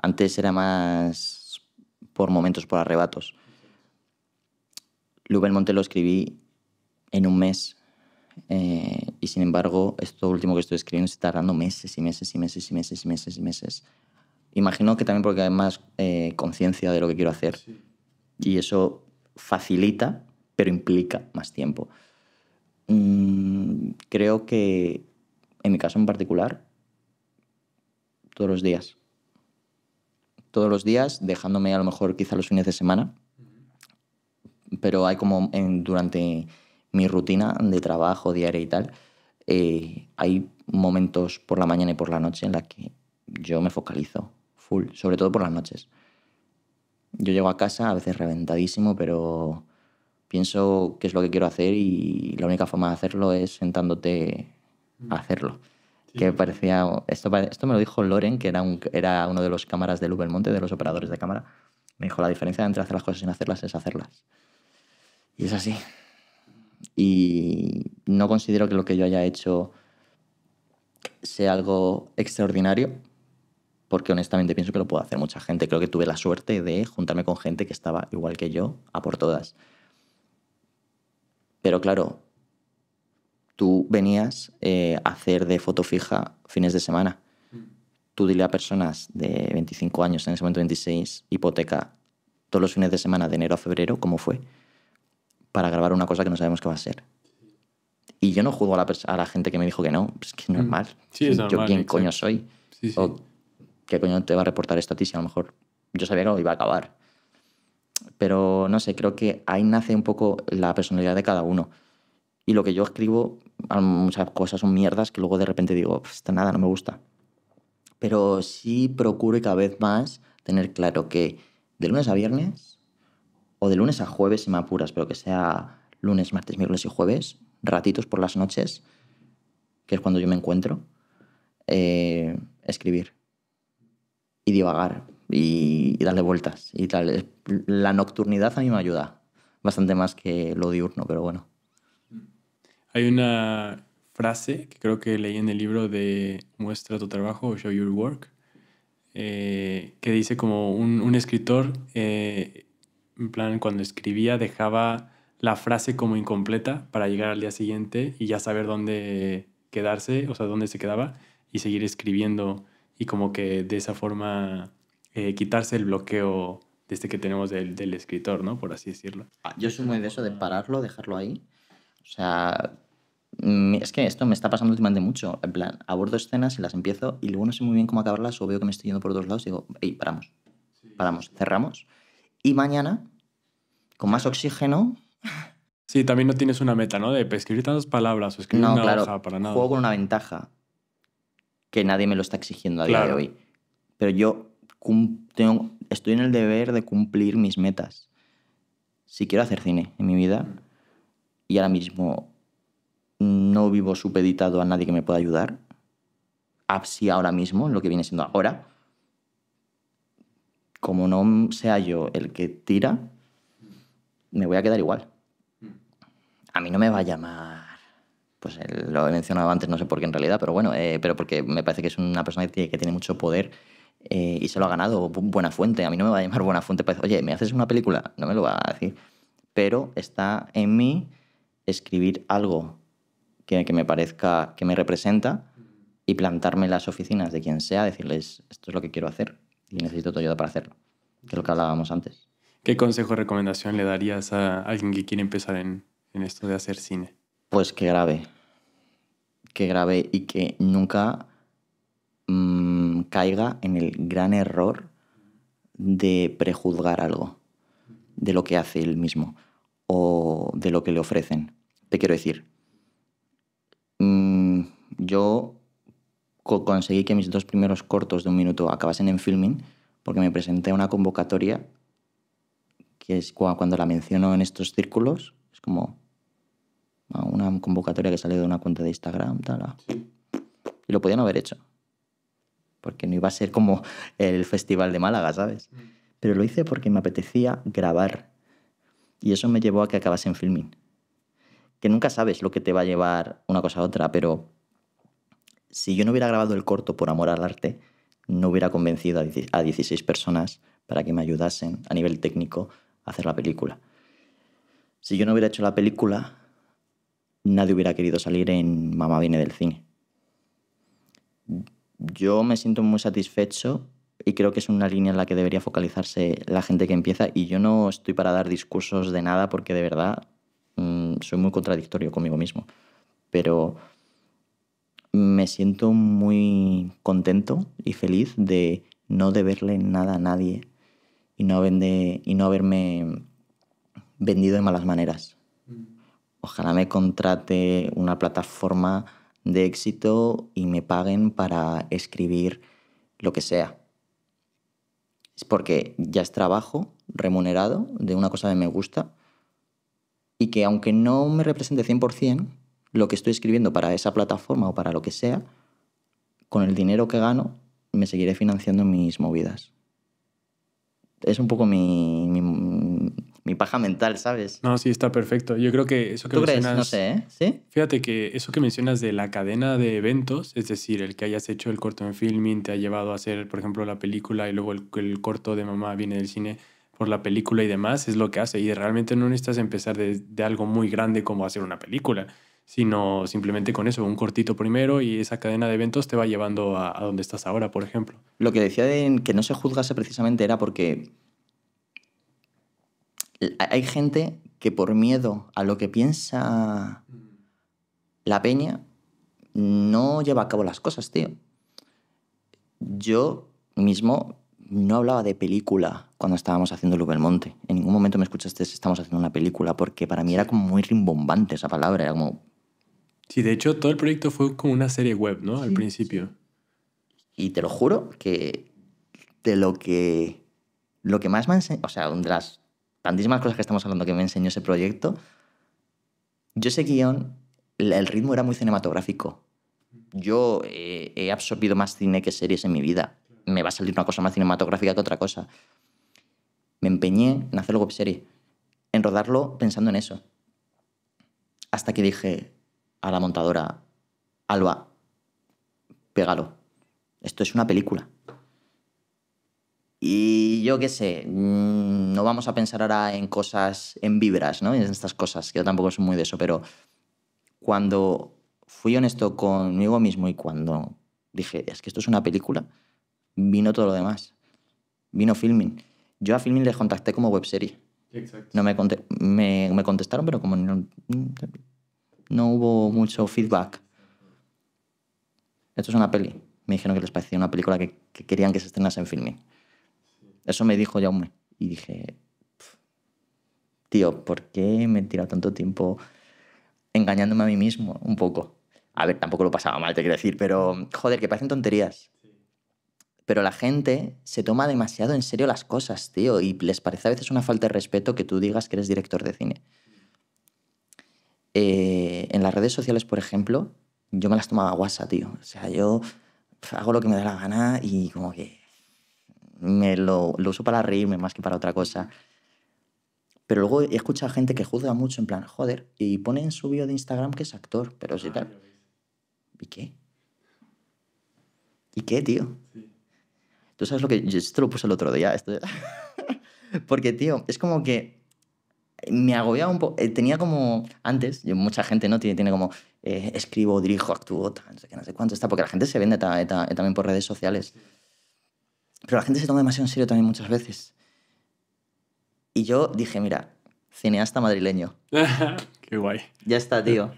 Antes era más por momentos, por arrebatos. Lubel Monte lo escribí en un mes eh, y sin embargo, esto último que estoy escribiendo se está dando meses y meses y meses y meses y meses y meses. Imagino que también porque hay más eh, conciencia de lo que quiero hacer. Y eso facilita, pero implica más tiempo. Mm, creo que, en mi caso en particular, todos los días. Todos los días, dejándome a lo mejor quizá los fines de semana. Pero hay como durante mi rutina de trabajo diaria y tal, eh, hay momentos por la mañana y por la noche en las que yo me focalizo full, sobre todo por las noches. Yo llego a casa a veces reventadísimo, pero pienso qué es lo que quiero hacer y la única forma de hacerlo es sentándote a hacerlo. Que parecía, esto, esto me lo dijo Loren, que era, un, era uno de los cámaras de Uber Monte, de los operadores de cámara. Me dijo, la diferencia entre hacer las cosas sin hacerlas es hacerlas. Y es así y no considero que lo que yo haya hecho sea algo extraordinario, porque honestamente pienso que lo puede hacer mucha gente. Creo que tuve la suerte de juntarme con gente que estaba igual que yo, a por todas. Pero claro, tú venías eh, a hacer de foto fija fines de semana. Tú dile a personas de 25 años, en ese momento 26, hipoteca todos los fines de semana de enero a febrero, ¿cómo fue? para grabar una cosa que no sabemos qué va a ser. Y yo no juzgo a la, gente que me dijo que no, pues es que mm. normal. es normal. Yo quién coño soy. qué coño te va a reportar esto a ti a lo mejor yo sabía que lo iba a acabar. Pero no sé, creo que ahí nace un poco la personalidad de cada uno. Y lo que yo escribo, muchas cosas son mierdas que luego de repente digo, está nada, no me gusta. Pero sí procuro cada vez más tener claro que de lunes a viernes o de lunes a jueves, si me apuras, pero que sea lunes, martes, miércoles y jueves, ratitos por las noches, que es cuando yo me encuentro, eh, escribir y divagar y, darle vueltas y tal. La nocturnidad a mí me ayuda bastante más que lo diurno, pero bueno. Hay una frase que creo que leí en el libro de Muestra tu trabajo Show Your Work, eh, que dice como un, escritor eh, en plan, cuando escribía dejaba la frase como incompleta para llegar al día siguiente y ya saber dónde quedarse, o sea, dónde se quedaba y seguir escribiendo y como que de esa forma eh, quitarse el bloqueo de este que tenemos del, del, escritor, ¿no? Por así decirlo. Ah, yo soy muy de eso, de pararlo, dejarlo ahí. O sea, mm, es que esto me está pasando últimamente mucho. En plan, abordo escenas y las empiezo y luego no sé muy bien cómo acabarlas o veo que me estoy yendo por dos lados y digo, hey, paramos. Paramos, cerramos y mañana con más oxígeno. Sí, también no tienes una meta, ¿no? De escribir tantas palabras o escribir no, claro, para nada. Juego con una ventaja que nadie me lo está exigiendo a día de hoy. Pero yo estoy en el deber de cumplir mis metas. Si quiero hacer cine en mi vida y ahora mismo no vivo supeditado a nadie que me pueda ayudar, así ahora mismo, lo que viene siendo ahora, como no sea yo el que tira, me voy a quedar igual. A mí no me va a llamar, pues lo he mencionado antes, no sé por qué en realidad, pero bueno, eh, pero porque me parece que es una persona que tiene, mucho poder eh, y se lo ha ganado. Buena Fuente, a mí no me va a llamar Buena Fuente pues oye, ¿me haces una película? No me lo va a decir. Pero está en mí escribir algo que, que me parezca, que me representa y plantarme en las oficinas de quien sea, decirles, esto es lo que quiero hacer, y necesito tu ayuda para hacerlo, que lo que hablábamos antes. ¿Qué consejo o recomendación le darías a alguien que quiere empezar en, esto de hacer cine? Pues que grave. que grave y que nunca mm, caiga en el gran error de prejuzgar algo de lo que hace él mismo o de lo que le ofrecen. Te quiero decir, mm, yo conseguí que mis dos primeros cortos de un minuto acabasen en filming, porque me presenté a una convocatoria que es cuando la menciono en estos círculos, es como una convocatoria que salió de una cuenta de Instagram, ah. Y lo podían haber hecho, porque no iba a ser como el Festival de Málaga, ¿sabes? Mm. Pero lo hice porque me apetecía grabar. Y eso me llevó a que acabase en filming. Que nunca sabes lo que te va a llevar una cosa a otra, pero si yo no hubiera grabado el corto por amor al arte, no hubiera convencido a 16 personas para que me ayudasen a nivel técnico a hacer la película. Si yo no hubiera hecho la película, nadie hubiera querido salir en Mamá viene del cine. Yo me siento muy satisfecho y creo que es una línea en la que debería focalizarse la gente que empieza y yo no estoy para dar discursos de nada porque de verdad mm, soy muy contradictorio conmigo mismo. Pero me siento muy contento y feliz de no deberle nada a nadie y no, haberme vendido de malas maneras. Mm. Ojalá me contrate una plataforma de éxito y me paguen para escribir lo que sea. Es porque ya es trabajo remunerado de una cosa que me gusta y que aunque no me represente 100%, lo que estoy escribiendo para esa plataforma o para lo que sea, con el dinero que gano me seguiré financiando mis movidas. Es un poco mi, mi, paja mental, ¿sabes? No, sí, está perfecto. Yo creo que eso que ¿Tú mencionas... No sé, ¿eh? ¿Sí? Fíjate que eso que mencionas de la cadena de eventos, es decir, el que hayas hecho el corto en filming te ha llevado a hacer, por ejemplo, la película y luego el, corto de mamá viene del cine por la película y demás, es lo que hace. Y realmente no necesitas empezar de, de algo muy grande como hacer una película sino simplemente con eso, un cortito primero y esa cadena de eventos te va llevando a, donde estás ahora, por ejemplo. Lo que decía de que no se juzgase precisamente era porque hay gente que por miedo a lo que piensa la peña no lleva a cabo las cosas, tío. Yo mismo no hablaba de película cuando estábamos haciendo el Monte. En ningún momento me escuchaste si estamos haciendo una película, porque para mí era como muy rimbombante esa palabra. Era como, Sí, de hecho, todo el proyecto fue como una serie web, ¿no? Al principio. Y te lo juro que de lo que, lo que más me enseñó, o sea, de las tantísimas cosas que estamos hablando que me enseñó ese proyecto, yo ese guión, el ritmo era muy cinematográfico. Yo eh, he absorbido más cine que series en mi vida. Me va a salir una cosa más cinematográfica que otra cosa. Me empeñé en hacer web serie, en rodarlo pensando en eso. Hasta que dije, a la montadora, Alba, pégalo. Esto es una película. Y yo qué sé, mm, no vamos a pensar ahora en cosas, en vibras, ¿no? En estas cosas, que yo tampoco soy muy de eso, pero cuando fui honesto conmigo mismo y cuando dije, es que esto es una película, vino todo lo demás. Vino filming. Yo a filming le contacté como webserie. Exacto. No me, me, contestaron, pero como mm, no hubo mucho feedback. Esto es una peli. Me dijeron que les parecía una película que, querían que se estrenase en filming. Eso me dijo Jaume. Y dije, tío, ¿por qué me he tirado tanto tiempo engañándome a mí mismo un poco? A ver, tampoco lo pasaba mal, te quiero decir, pero joder, que parecen tonterías. Pero la gente se toma demasiado en serio las cosas, tío, y les parece a veces una falta de respeto que tú digas que eres director de cine. Eh, en las redes sociales, por ejemplo, yo me las tomaba guasa, tío. O sea, yo hago lo que me da la gana y como que me lo, uso para reírme más que para otra cosa. Pero luego he escuchado gente que juzga mucho en plan, joder, y pone en su bio de Instagram que es actor, pero si ah, tal. ¿Y qué? ¿Y qué, tío? Tú sabes lo que. esto lo puse el otro día. Esto... Porque, tío, es como que me agobiaba un poco. Eh, tenía como, antes, mucha gente no tiene, tiene como, eh, escribo, dirijo, actúo, no sé qué, no sé cuánto está, porque la gente se vende eh, también por redes sociales. Pero la gente se toma demasiado en serio también muchas veces. Y yo dije, mira, cineasta madrileño. qué guay. Ya está, tío.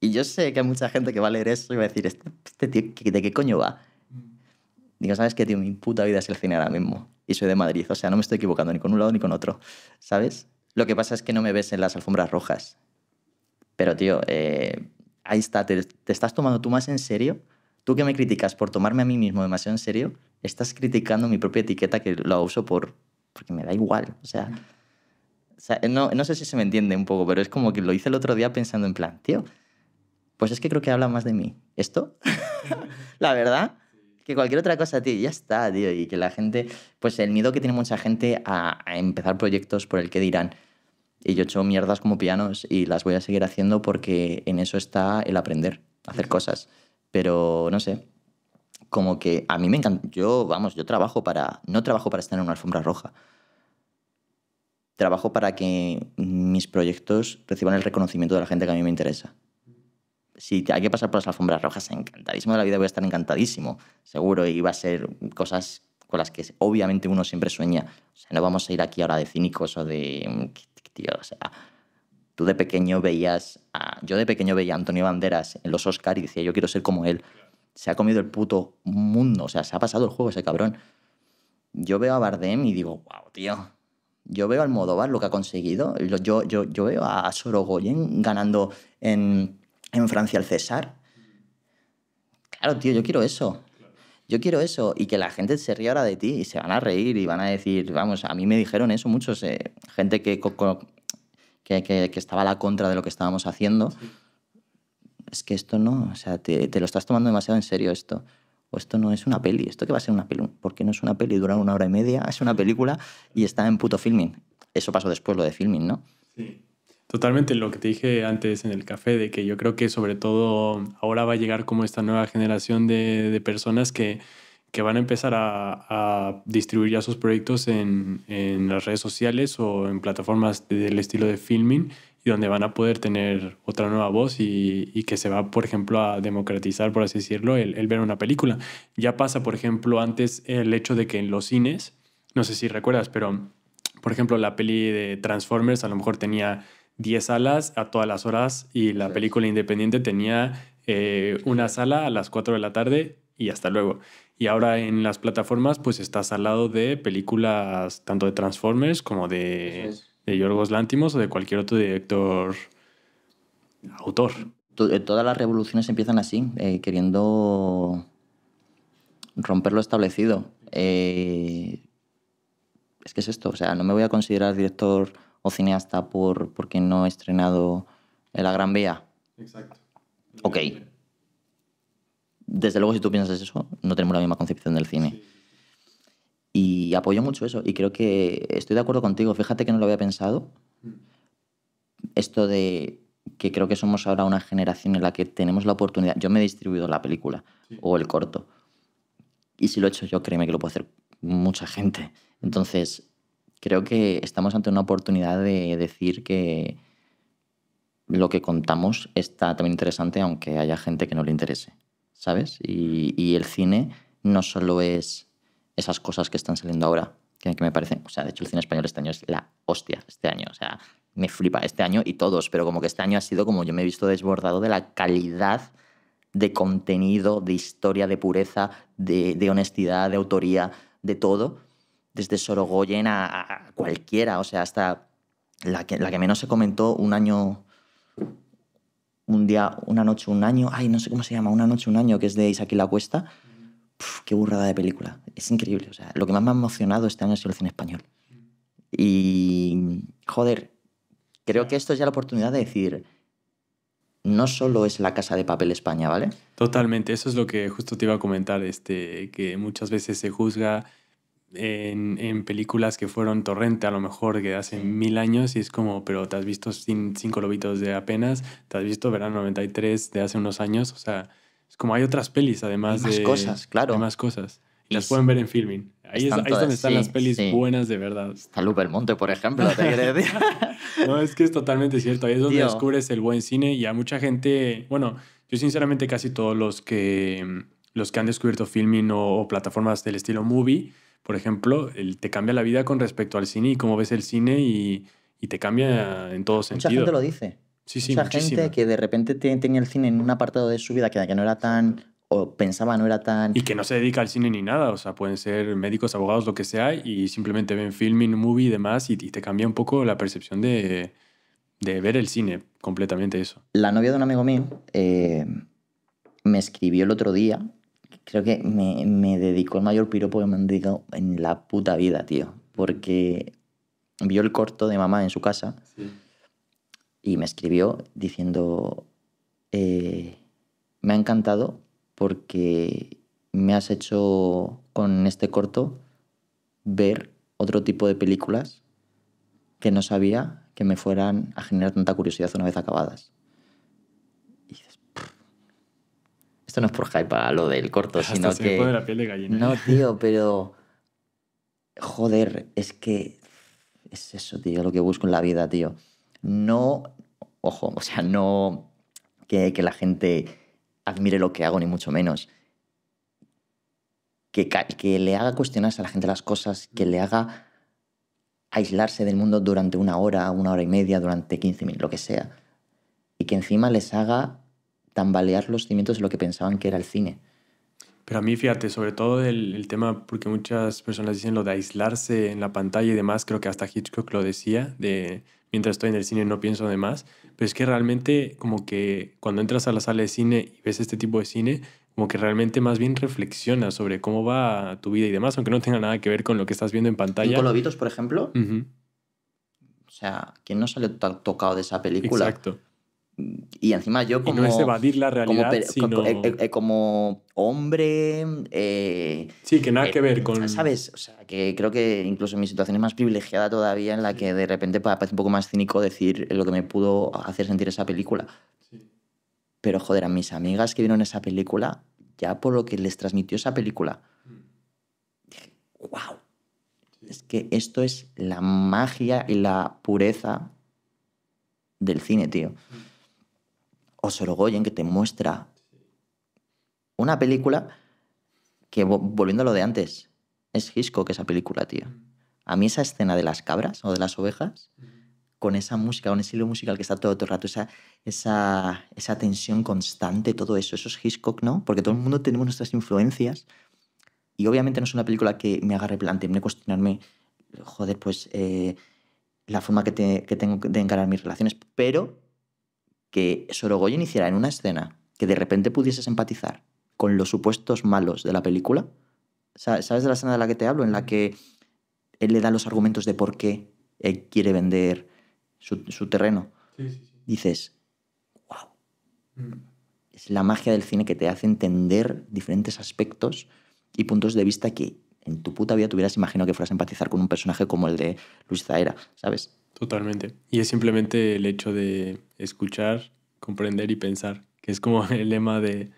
Y yo sé que hay mucha gente que va a leer eso y va a decir, este, este tío de qué coño va? Digo, ¿sabes qué, tío? Mi puta vida es el cine ahora mismo. Y soy de Madrid, o sea, no me estoy equivocando ni con un lado ni con otro, ¿sabes? Lo que pasa es que no me ves en las alfombras rojas. Pero, tío, eh, ahí está, te, estás tomando tú más en serio. Tú que me criticas por tomarme a mí mismo demasiado en serio, estás criticando mi propia etiqueta que lo uso por, porque me da igual. O sea, no, sé si se me entiende un poco, pero es como que lo hice el otro día pensando en plan, tío, pues es que creo que habla más de mí. ¿Esto? la verdad que cualquier otra cosa, tío. Ya está, tío. Y que la gente, pues el miedo que tiene mucha gente a empezar proyectos por el que dirán, y yo he hecho mierdas como pianos y las voy a seguir haciendo porque en eso está el aprender, hacer cosas. Pero no sé, como que a mí me encanta. Yo, vamos, yo trabajo para. No trabajo para estar en una alfombra roja. Trabajo para que mis proyectos reciban el reconocimiento de la gente que a mí me interesa. Si hay que pasar por las alfombras rojas, encantadísimo de la vida, voy a estar encantadísimo, seguro, y va a ser cosas con las que obviamente uno siempre sueña. O sea, no vamos a ir aquí ahora de cínicos o de mm, tío, o sea, tú de pequeño veías, yo de pequeño veía a Antonio Banderas en los Oscars y decía, yo quiero ser como él. Se ha comido el puto mundo, o sea, se ha pasado el juego ese cabrón. Yo veo a Bardem y digo, wow, tío. Yo veo al Almodóvar lo que ha conseguido. Yo, yo, yo veo a Sorogoyen ganando en, en Francia el César. Claro, tío, yo quiero eso yo quiero eso y que la gente se ría ahora de ti y se van a reír y van a decir, vamos, a mí me dijeron eso muchos, eh, gente que, que, estaba a la contra de lo que estábamos haciendo. Es que esto no, o sea, te, lo estás tomando demasiado en serio esto. O esto no es una peli, esto que va a ser una peli, porque no es una peli, dura una hora y media, es una película y está en puto filming. Eso pasó después lo de filming, ¿no? Sí. Totalmente lo que te dije antes en el café, de que yo creo que sobre todo ahora va a llegar como esta nueva generación de, personas que, que, van a empezar a, distribuir ya sus proyectos en, las redes sociales o en plataformas del estilo de filming y donde van a poder tener otra nueva voz y, que se va, por ejemplo, a democratizar, por así decirlo, el, el ver una película. Ya pasa, por ejemplo, antes el hecho de que en los cines, no sé si recuerdas, pero, por ejemplo, la peli de Transformers a lo mejor tenía 10 salas a todas las horas y la película independiente tenía eh, una sala a las 4 de la tarde y hasta luego. Y ahora en las plataformas pues estás al lado de películas tanto de Transformers como de, de Yorgos Lántimos o de cualquier otro director autor. Eh, todas las revoluciones empiezan así, eh, queriendo romper lo establecido. es que es esto, o sea, no me voy a considerar director o cineasta por, porque no he estrenado en La Gran Vía. Exacto. Ok. Desde luego, si tú piensas eso, no tenemos la misma concepción del cine. Y apoyo mucho eso. Y creo que estoy de acuerdo contigo. Fíjate que no lo había pensado. Mm. Esto de que creo que somos ahora una generación en la que tenemos la oportunidad. Yo me he distribuido la película o el corto. Y si lo he hecho yo, créeme que lo puede hacer mucha gente. Entonces, creo que estamos ante una oportunidad de decir que lo que contamos está también interesante, aunque haya gente que no le interese, ¿sabes? Y, el cine no solo es esas cosas que están saliendo ahora, que, me parecen, o sea, de hecho el cine español este año es la hostia, este año, o sea, me flipa este año y todos, pero como que este año ha sido como yo me he visto desbordado de la calidad de contenido, de historia, de pureza, de, de honestidad, de autoría, de todo desde Sorogoyen a, cualquiera, o sea, hasta la que, menos se comentó un año, un día, una noche, un año, ay, no sé cómo se llama, una noche, un año, que es de Isaac y la Cuesta. qué burrada de película. Es increíble. O sea, lo que más me ha emocionado este año la sido el español. Y, joder, creo que esto es ya la oportunidad de decir, no solo es la casa de papel España, ¿vale? Totalmente, eso es lo que justo te iba a comentar, este, que muchas veces se juzga en, películas que fueron torrente a lo mejor que hace mil años y es como, pero te has visto cinco lobitos de apenas, te has visto verano 93 de hace unos años, o sea, es como hay otras pelis además más de cosas, claro. más cosas. Y las pueden ver en filming. Ahí es, ahí donde están las pelis buenas de verdad. Está Monte, por ejemplo, no, es que es totalmente cierto. Ahí es donde descubres el buen cine y a mucha gente, bueno, yo sinceramente casi todos los que los que han descubierto filming o, o plataformas del estilo movie por ejemplo, el, te cambia la vida con respecto al cine y cómo ves el cine y, te cambia en todo sentido. Mucha gente lo dice. Sí, Mucha gente que de repente tenía el cine en un apartado de su vida que, no era tan o pensaba no era tan... Y que no se dedica al cine ni nada, o sea, pueden ser médicos, abogados, lo que sea, y simplemente ven filming, movie y demás, y, te cambia un poco la percepción de, ver el cine, completamente eso. La novia de un amigo mío eh, me escribió el otro día creo que me, dedicó el mayor piropo que me han dedicado en la puta vida, tío. Porque vio el corto de mamá en su casa y me escribió diciendo, eh, me ha encantado porque me has hecho con este corto ver otro tipo de películas que no sabía que me fueran a generar tanta curiosidad una vez acabadas. Esto no es por hype a lo del corto, sino que. la piel de gallina. No, tío, pero. Joder, es que. Es eso, tío, lo que busco en la vida, tío. No. Ojo, o sea, no. Que, la gente admire lo que hago, ni mucho menos. Que, que le haga cuestionarse a la gente las cosas, que le haga aislarse del mundo durante una hora, una hora y media, durante 15 minutos, lo que sea. Y que encima les haga tambalear los cimientos de lo que pensaban que era el cine. Pero a mí, fíjate, sobre todo el, tema, porque muchas personas dicen lo de aislarse en la pantalla y demás, creo que hasta Hitchcock lo decía, de mientras estoy en el cine no pienso de más, pero es que realmente como que cuando entras a la sala de cine y ves este tipo de cine, como que realmente más bien reflexionas sobre cómo va tu vida y demás, aunque no tenga nada que ver con lo que estás viendo en pantalla. Con Lobitos, por ejemplo. O sea, ¿quién no sale tocado de esa película? Exacto y encima yo como... no es evadir la realidad, eh, eh, eh, como, hombre... sí, que nada que ver con... ¿Sabes? O sea, que creo que incluso mi situación es más privilegiada todavía en la que de repente pues, parece un poco más cínico decir lo que me pudo hacer sentir esa película. Pero joder, a mis amigas que vieron esa película, ya por lo que les transmitió esa película, mm. dije, wow. Es que esto es la magia y la pureza del cine, tío. Mm o Sorogoyen, que te muestra una película que, volviendo a lo de antes, es Hitchcock esa película, tío. A mí esa escena de las cabras o de las ovejas, con esa música, con ese hilo musical que está todo, el rato, esa, esa, tensión constante, todo eso, eso es Hitchcock, ¿no? Porque todo el mundo tenemos nuestras influencias. Y obviamente no es una película que me haga replantearme, cuestionarme, joder, pues eh, la forma que tengo de encarar mis relaciones, pero que Sorogoyen iniciara en una escena que de repente pudieses empatizar con los supuestos malos de la película. ¿Sabes de la escena de la que te hablo? En la que él le da los argumentos de por qué él quiere vender su, terreno. Dices, wow. Mm. Es la magia del cine que te hace entender diferentes aspectos y puntos de vista que en tu puta vida tuvieras imaginado que fueras a empatizar con un personaje como el de Luis Zaera, ¿sabes? Totalmente. Y es simplemente el hecho de escuchar, comprender y pensar, que es como el lema de,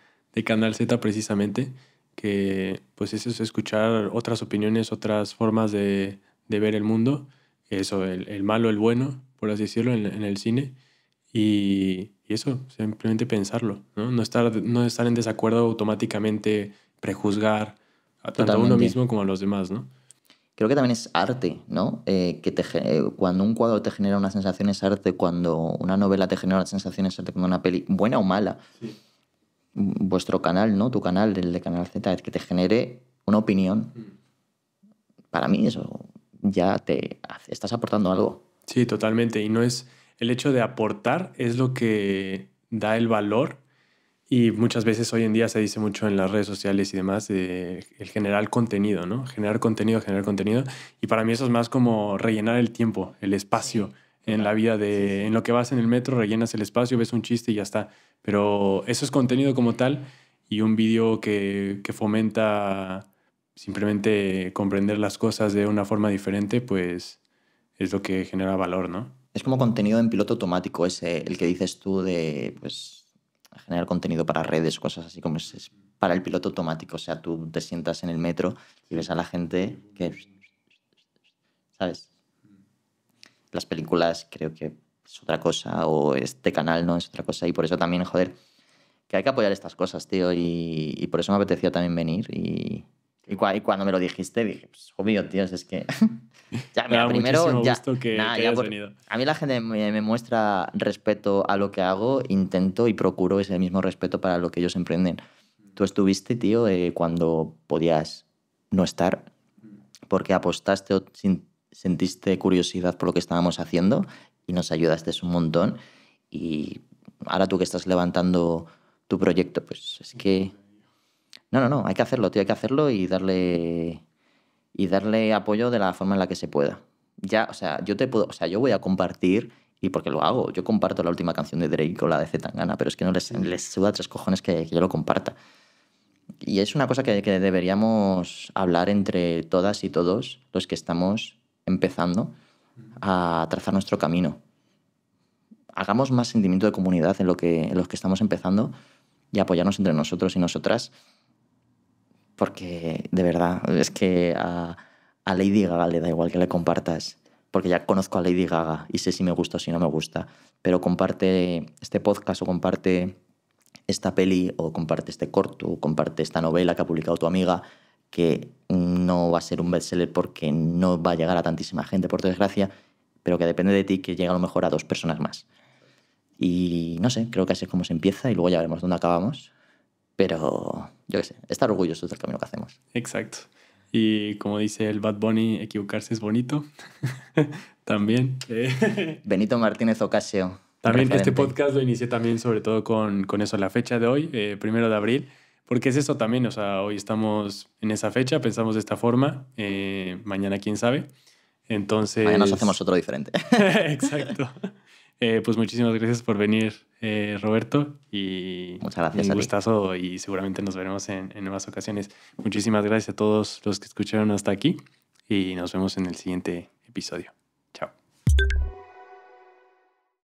Canal Z precisamente, que pues eso es escuchar otras opiniones, otras formas de, ver el mundo, eso, el, malo, el bueno, por así decirlo, en, el cine. Y, eso, simplemente pensarlo, ¿no? No estar, en desacuerdo automáticamente, prejuzgar a tanto a uno mismo como a los demás, ¿no? creo que también es arte, ¿no? Eh, que te, eh, cuando un cuadro te genera una sensación sensaciones arte, cuando una novela te genera una sensación es arte, cuando una peli, buena o mala, vuestro canal, ¿no? Tu canal, el de Canal Z, que te genere una opinión. Mm. Para mí eso ya te estás aportando algo. Sí, totalmente. Y no es el hecho de aportar es lo que da el valor y muchas veces hoy en día se dice mucho en las redes sociales y demás de el generar contenido, ¿no? Generar contenido, generar contenido. Y para mí eso es más como rellenar el tiempo, el espacio en la vida de... En lo que vas en el metro, rellenas el espacio, ves un chiste y ya está. Pero eso es contenido como tal y un vídeo que, fomenta simplemente comprender las cosas de una forma diferente, pues es lo que genera valor, ¿no? Es como contenido en piloto automático ese, el que dices tú de, pues, generar contenido para redes, cosas así como es, para el piloto automático. O sea, tú te sientas en el metro y ves a la gente que... ¿Sabes? Las películas creo que es otra cosa o este canal no es otra cosa y por eso también, joder, que hay que apoyar estas cosas, tío, y por eso me apetecía también venir y, y, cuando me lo dijiste, dije, pues, jodido, es que. ya, mira, primero. Ya, que, ya A mí la gente me, muestra respeto a lo que hago, intento y procuro ese mismo respeto para lo que ellos emprenden. Tú estuviste, tío, eh, cuando podías no estar, porque apostaste o sentiste curiosidad por lo que estábamos haciendo y nos ayudaste un montón. Y ahora tú que estás levantando tu proyecto, pues es que no, no, no, hay que hacerlo, tío, hay que hacerlo y darle, y darle apoyo de la forma en la que se pueda. Ya, o sea, yo te puedo, o sea, yo voy a compartir y porque lo hago, yo comparto la última canción de Drake con la de Zetangana, pero es que no les, les suda tres cojones que, yo lo comparta. Y es una cosa que, deberíamos hablar entre todas y todos los que estamos empezando a trazar nuestro camino. Hagamos más sentimiento de comunidad en lo que, en los que estamos empezando y apoyarnos entre nosotros y nosotras porque de verdad, es que a, Lady Gaga le da igual que le compartas, porque ya conozco a Lady Gaga y sé si me gusta o si no me gusta, pero comparte este podcast o comparte esta peli o comparte este corto o comparte esta novela que ha publicado tu amiga que no va a ser un bestseller porque no va a llegar a tantísima gente, por desgracia, pero que depende de ti que llegue a lo mejor a dos personas más. Y no sé, creo que así es como se empieza y luego ya veremos dónde acabamos. Pero yo qué sé, estar orgulloso del camino que hacemos. Exacto. Y como dice el Bad Bunny, equivocarse es bonito. también. Benito Martínez Ocasio. También este podcast lo inicié también sobre todo con, con eso, la fecha de hoy, eh, primero de abril, porque es eso también, o sea, hoy estamos en esa fecha, pensamos de esta forma, eh, mañana quién sabe. Entonces... Mañana nos hacemos otro diferente. Exacto. Eh, pues muchísimas gracias por venir, eh, Roberto. Y Muchas gracias. Un gustazo y seguramente nos veremos en nuevas ocasiones. Muchísimas gracias a todos los que escucharon hasta aquí y nos vemos en el siguiente episodio.